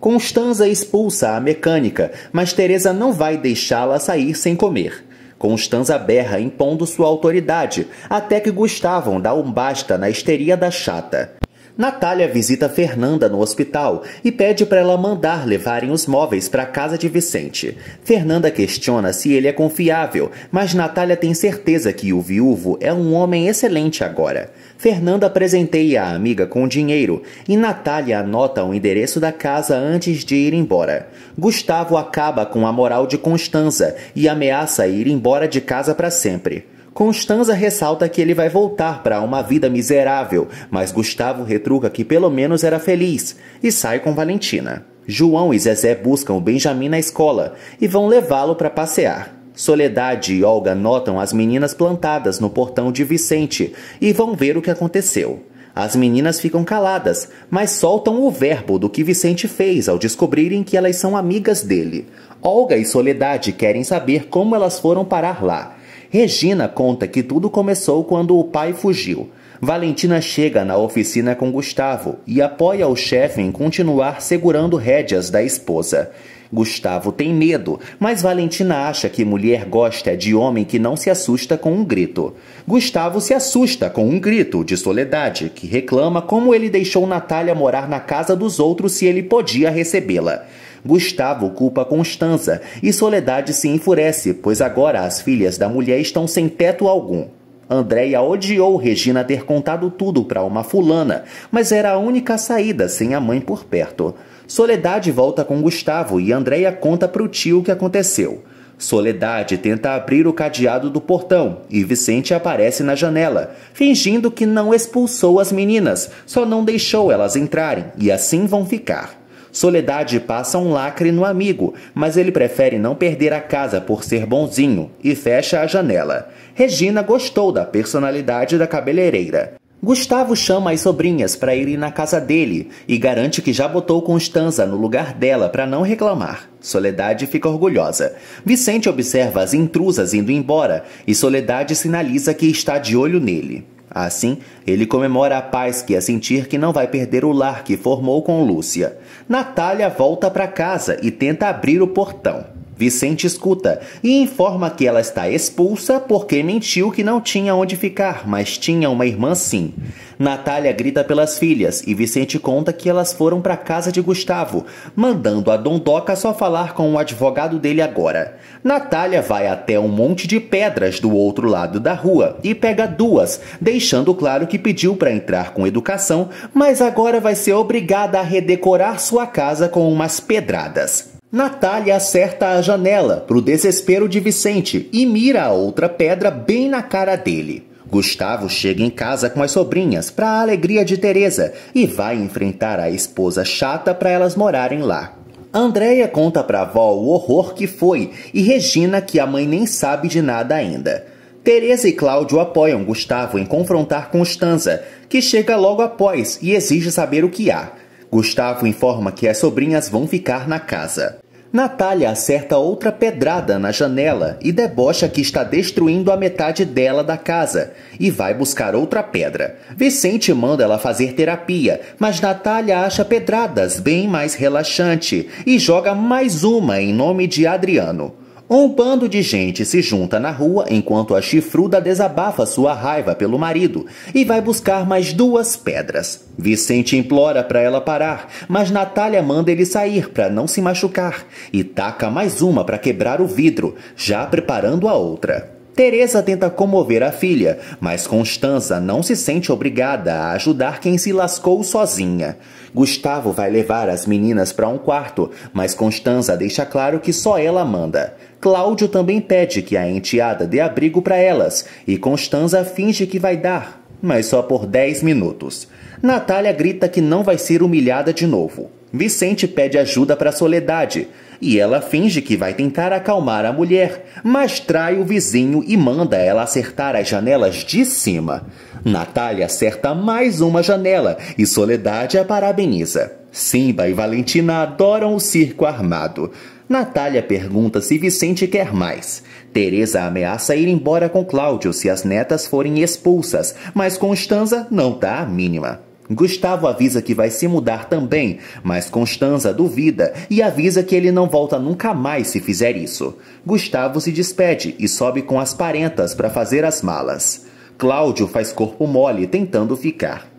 Constanza expulsa a mecânica, mas Teresa não vai deixá-la sair sem comer. Constanza berra impondo sua autoridade, até que Gustavo dá um basta na histeria da chata. Natália visita Fernanda no hospital e pede para ela mandar levarem os móveis para a casa de Vicente. Fernanda questiona se ele é confiável, mas Natália tem certeza que o viúvo é um homem excelente agora. Fernanda presenteia a amiga com dinheiro e Natália anota o endereço da casa antes de ir embora. Gustavo acaba com a moral de Constança e ameaça ir embora de casa para sempre. Constanza ressalta que ele vai voltar para uma vida miserável, mas Gustavo retruca que pelo menos era feliz e sai com Valentina. João e Zezé buscam o Benjamin na escola e vão levá-lo para passear. Soledade e Olga notam as meninas plantadas no portão de Vicente e vão ver o que aconteceu. As meninas ficam caladas, mas soltam o verbo do que Vicente fez ao descobrirem que elas são amigas dele. Olga e Soledade querem saber como elas foram parar lá Regina conta que tudo começou quando o pai fugiu. Valentina chega na oficina com Gustavo e apoia o chefe em continuar segurando rédeas da esposa. Gustavo tem medo, mas Valentina acha que mulher gosta de homem que não se assusta com um grito. Gustavo se assusta com um grito de Soledade, que reclama como ele deixou Natália morar na casa dos outros se ele podia recebê-la. Gustavo culpa constança e Soledade se enfurece, pois agora as filhas da mulher estão sem teto algum. Andréia odiou Regina ter contado tudo para uma fulana, mas era a única saída sem a mãe por perto. Soledade volta com Gustavo e Andréia conta para o tio o que aconteceu. Soledade tenta abrir o cadeado do portão e Vicente aparece na janela, fingindo que não expulsou as meninas, só não deixou elas entrarem e assim vão ficar. Soledade passa um lacre no amigo, mas ele prefere não perder a casa por ser bonzinho e fecha a janela. Regina gostou da personalidade da cabeleireira. Gustavo chama as sobrinhas para irem na casa dele e garante que já botou Constanza no lugar dela para não reclamar. Soledade fica orgulhosa. Vicente observa as intrusas indo embora e Soledade sinaliza que está de olho nele. Assim, ele comemora a paz que é sentir que não vai perder o lar que formou com Lúcia. Natália volta para casa e tenta abrir o portão. Vicente escuta e informa que ela está expulsa porque mentiu que não tinha onde ficar, mas tinha uma irmã sim. Natália grita pelas filhas e Vicente conta que elas foram para casa de Gustavo, mandando a Dondoca só falar com o advogado dele agora. Natália vai até um monte de pedras do outro lado da rua e pega duas, deixando claro que pediu para entrar com educação, mas agora vai ser obrigada a redecorar sua casa com umas pedradas. Natália acerta a janela, pro desespero de Vicente, e mira a outra pedra bem na cara dele. Gustavo chega em casa com as sobrinhas, para a alegria de Teresa, e vai enfrentar a esposa chata para elas morarem lá. Andréia conta para avó o horror que foi e Regina que a mãe nem sabe de nada ainda. Teresa e Cláudio apoiam Gustavo em confrontar Constanza, que chega logo após e exige saber o que há. Gustavo informa que as sobrinhas vão ficar na casa. Natália acerta outra pedrada na janela e debocha que está destruindo a metade dela da casa e vai buscar outra pedra. Vicente manda ela fazer terapia, mas Natália acha pedradas bem mais relaxante e joga mais uma em nome de Adriano. Um bando de gente se junta na rua enquanto a chifruda desabafa sua raiva pelo marido e vai buscar mais duas pedras. Vicente implora para ela parar, mas Natália manda ele sair para não se machucar e taca mais uma para quebrar o vidro, já preparando a outra. Teresa tenta comover a filha, mas Constanza não se sente obrigada a ajudar quem se lascou sozinha. Gustavo vai levar as meninas para um quarto, mas Constanza deixa claro que só ela manda. Cláudio também pede que a enteada dê abrigo para elas, e Constanza finge que vai dar, mas só por 10 minutos. Natália grita que não vai ser humilhada de novo. Vicente pede ajuda para Soledade, e ela finge que vai tentar acalmar a mulher, mas trai o vizinho e manda ela acertar as janelas de cima. Natália acerta mais uma janela e Soledade a parabeniza. Simba e Valentina adoram o circo armado. Natália pergunta se Vicente quer mais. Teresa ameaça ir embora com Cláudio se as netas forem expulsas, mas Constanza não dá a mínima. Gustavo avisa que vai se mudar também, mas Constanza duvida e avisa que ele não volta nunca mais se fizer isso. Gustavo se despede e sobe com as parentas para fazer as malas. Cláudio faz corpo mole tentando ficar.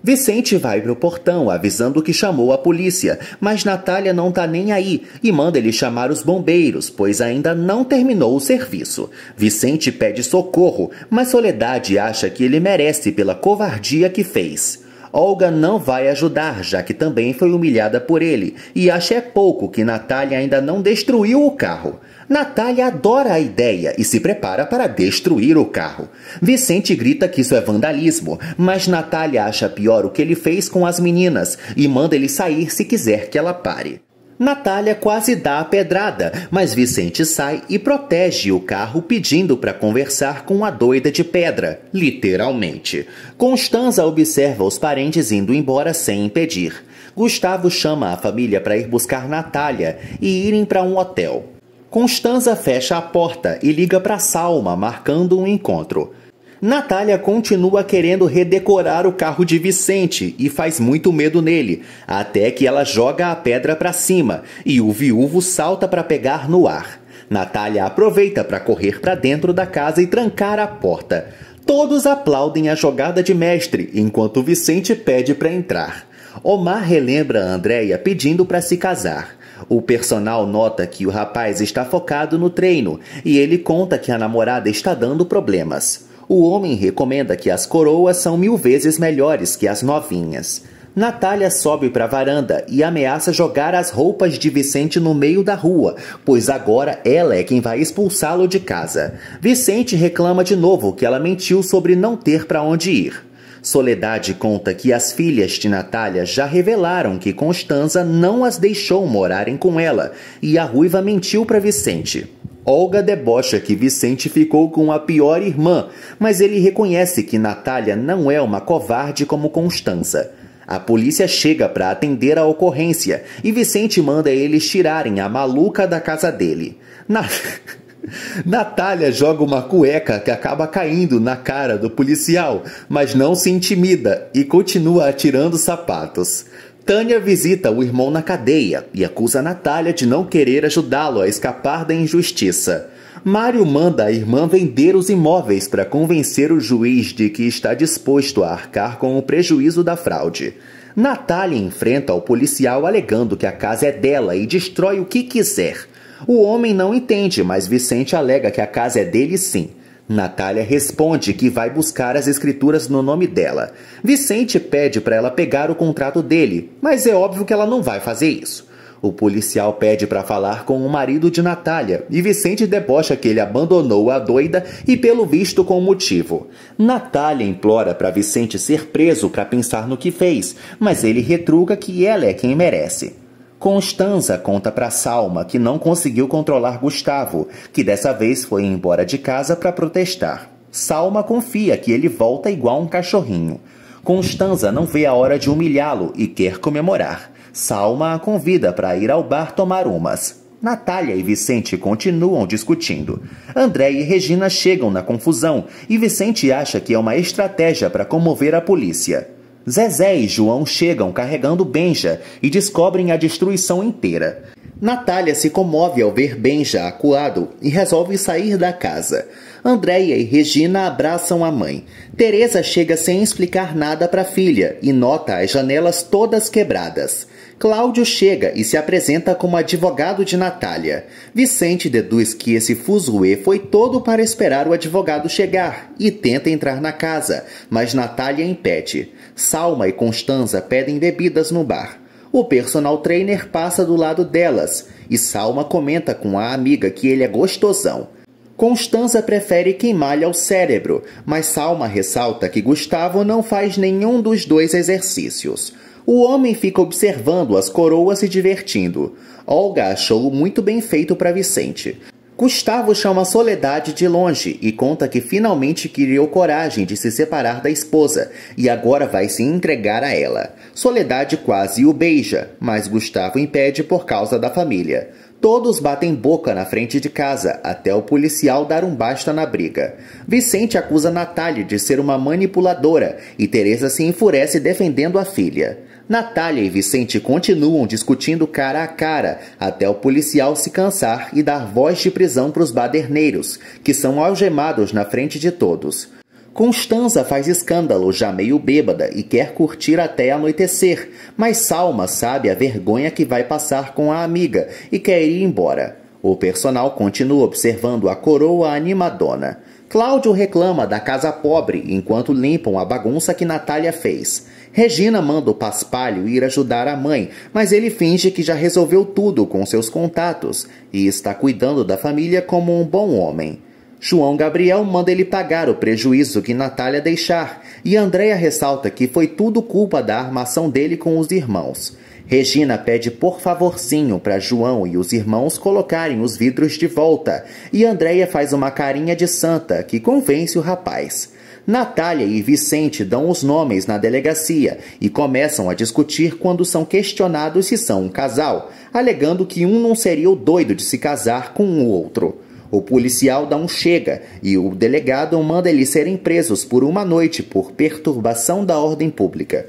Vicente vai pro portão avisando que chamou a polícia, mas Natália não tá nem aí e manda ele chamar os bombeiros, pois ainda não terminou o serviço. Vicente pede socorro, mas Soledade acha que ele merece pela covardia que fez. Olga não vai ajudar, já que também foi humilhada por ele, e acha é pouco que Natália ainda não destruiu o carro. Natália adora a ideia e se prepara para destruir o carro. Vicente grita que isso é vandalismo, mas Natália acha pior o que ele fez com as meninas e manda ele sair se quiser que ela pare. Natália quase dá a pedrada, mas Vicente sai e protege o carro pedindo para conversar com a doida de pedra, literalmente. Constanza observa os parentes indo embora sem impedir. Gustavo chama a família para ir buscar Natália e irem para um hotel. Constanza fecha a porta e liga para Salma, marcando um encontro. Natália continua querendo redecorar o carro de Vicente e faz muito medo nele, até que ela joga a pedra para cima e o viúvo salta para pegar no ar. Natália aproveita para correr para dentro da casa e trancar a porta. Todos aplaudem a jogada de mestre, enquanto Vicente pede para entrar. Omar relembra Andréia pedindo para se casar. O personal nota que o rapaz está focado no treino e ele conta que a namorada está dando problemas o homem recomenda que as coroas são mil vezes melhores que as novinhas. Natália sobe para a varanda e ameaça jogar as roupas de Vicente no meio da rua, pois agora ela é quem vai expulsá-lo de casa. Vicente reclama de novo que ela mentiu sobre não ter para onde ir. Soledade conta que as filhas de Natália já revelaram que Constanza não as deixou morarem com ela e a ruiva mentiu para Vicente. Olga debocha que Vicente ficou com a pior irmã, mas ele reconhece que Natália não é uma covarde como Constança. A polícia chega para atender a ocorrência e Vicente manda eles tirarem a maluca da casa dele. Na... [laughs] Natália joga uma cueca que acaba caindo na cara do policial, mas não se intimida e continua atirando sapatos. Tânia visita o irmão na cadeia e acusa Natália de não querer ajudá-lo a escapar da injustiça. Mário manda a irmã vender os imóveis para convencer o juiz de que está disposto a arcar com o prejuízo da fraude. Natália enfrenta o policial alegando que a casa é dela e destrói o que quiser. O homem não entende, mas Vicente alega que a casa é dele sim. Natália responde que vai buscar as escrituras no nome dela. Vicente pede para ela pegar o contrato dele, mas é óbvio que ela não vai fazer isso. O policial pede para falar com o marido de Natália e Vicente debocha que ele abandonou a doida e, pelo visto, com motivo. Natália implora para Vicente ser preso para pensar no que fez, mas ele retruca que ela é quem merece. Constanza conta para Salma que não conseguiu controlar Gustavo, que dessa vez foi embora de casa para protestar. Salma confia que ele volta igual um cachorrinho. Constanza não vê a hora de humilhá-lo e quer comemorar. Salma a convida para ir ao bar tomar umas. Natália e Vicente continuam discutindo. André e Regina chegam na confusão e Vicente acha que é uma estratégia para comover a polícia. Zezé e João chegam carregando Benja e descobrem a destruição inteira. Natália se comove ao ver Benja acuado e resolve sair da casa. Andréia e Regina abraçam a mãe. Teresa chega sem explicar nada para a filha e nota as janelas todas quebradas. Cláudio chega e se apresenta como advogado de Natália. Vicente deduz que esse fuzuê foi todo para esperar o advogado chegar e tenta entrar na casa, mas Natália impede. Salma e Constanza pedem bebidas no bar. O personal trainer passa do lado delas e Salma comenta com a amiga que ele é gostosão. Constanza prefere quem malha o cérebro, mas Salma ressalta que Gustavo não faz nenhum dos dois exercícios. O homem fica observando as coroas se divertindo. Olga achou muito bem feito para Vicente. Gustavo chama Soledade de longe e conta que finalmente criou coragem de se separar da esposa e agora vai se entregar a ela. Soledade quase o beija, mas Gustavo impede por causa da família. Todos batem boca na frente de casa, até o policial dar um basta na briga. Vicente acusa Natália de ser uma manipuladora e Teresa se enfurece defendendo a filha. Natália e Vicente continuam discutindo cara a cara, até o policial se cansar e dar voz de prisão para os baderneiros, que são algemados na frente de todos. Constanza faz escândalo, já meio bêbada, e quer curtir até anoitecer, mas Salma sabe a vergonha que vai passar com a amiga e quer ir embora. O personal continua observando a coroa animadona. Cláudio reclama da casa pobre enquanto limpam a bagunça que Natália fez. Regina manda o Paspalho ir ajudar a mãe, mas ele finge que já resolveu tudo com seus contatos e está cuidando da família como um bom homem. João Gabriel manda ele pagar o prejuízo que Natália deixar, e Andréa ressalta que foi tudo culpa da armação dele com os irmãos. Regina pede por favorzinho para João e os irmãos colocarem os vidros de volta, e Andréia faz uma carinha de santa que convence o rapaz. Natália e Vicente dão os nomes na delegacia e começam a discutir quando são questionados se são um casal, alegando que um não seria o doido de se casar com o outro. O policial dá um chega e o delegado manda eles serem presos por uma noite por perturbação da ordem pública.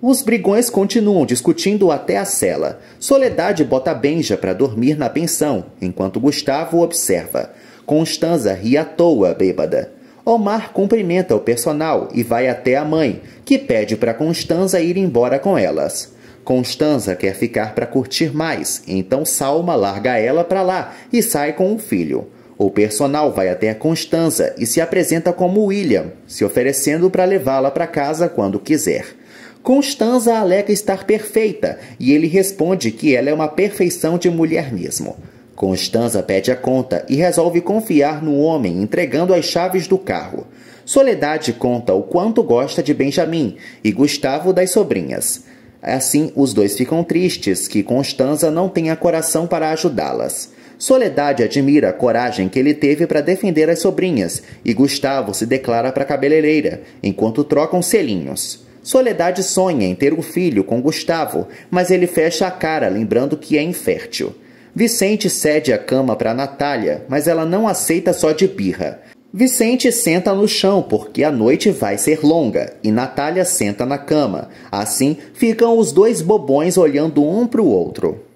Os brigões continuam discutindo até a cela. Soledade bota Benja para dormir na pensão, enquanto Gustavo observa. Constanza ri à toa, bêbada. Omar cumprimenta o personal e vai até a mãe, que pede para Constanza ir embora com elas. Constanza quer ficar para curtir mais, então Salma larga ela para lá e sai com o filho. O personal vai até Constanza e se apresenta como William, se oferecendo para levá-la para casa quando quiser. Constanza alega estar perfeita e ele responde que ela é uma perfeição de mulher mesmo. Constança pede a conta e resolve confiar no homem entregando as chaves do carro. Soledade conta o quanto gosta de Benjamin e Gustavo das sobrinhas. Assim, os dois ficam tristes que Constança não tenha coração para ajudá-las. Soledade admira a coragem que ele teve para defender as sobrinhas e Gustavo se declara para a cabeleireira, enquanto trocam selinhos. Soledade sonha em ter um filho com Gustavo, mas ele fecha a cara lembrando que é infértil. Vicente cede a cama para Natália, mas ela não aceita só de birra. Vicente senta no chão porque a noite vai ser longa e Natália senta na cama. Assim ficam os dois bobões olhando um para o outro.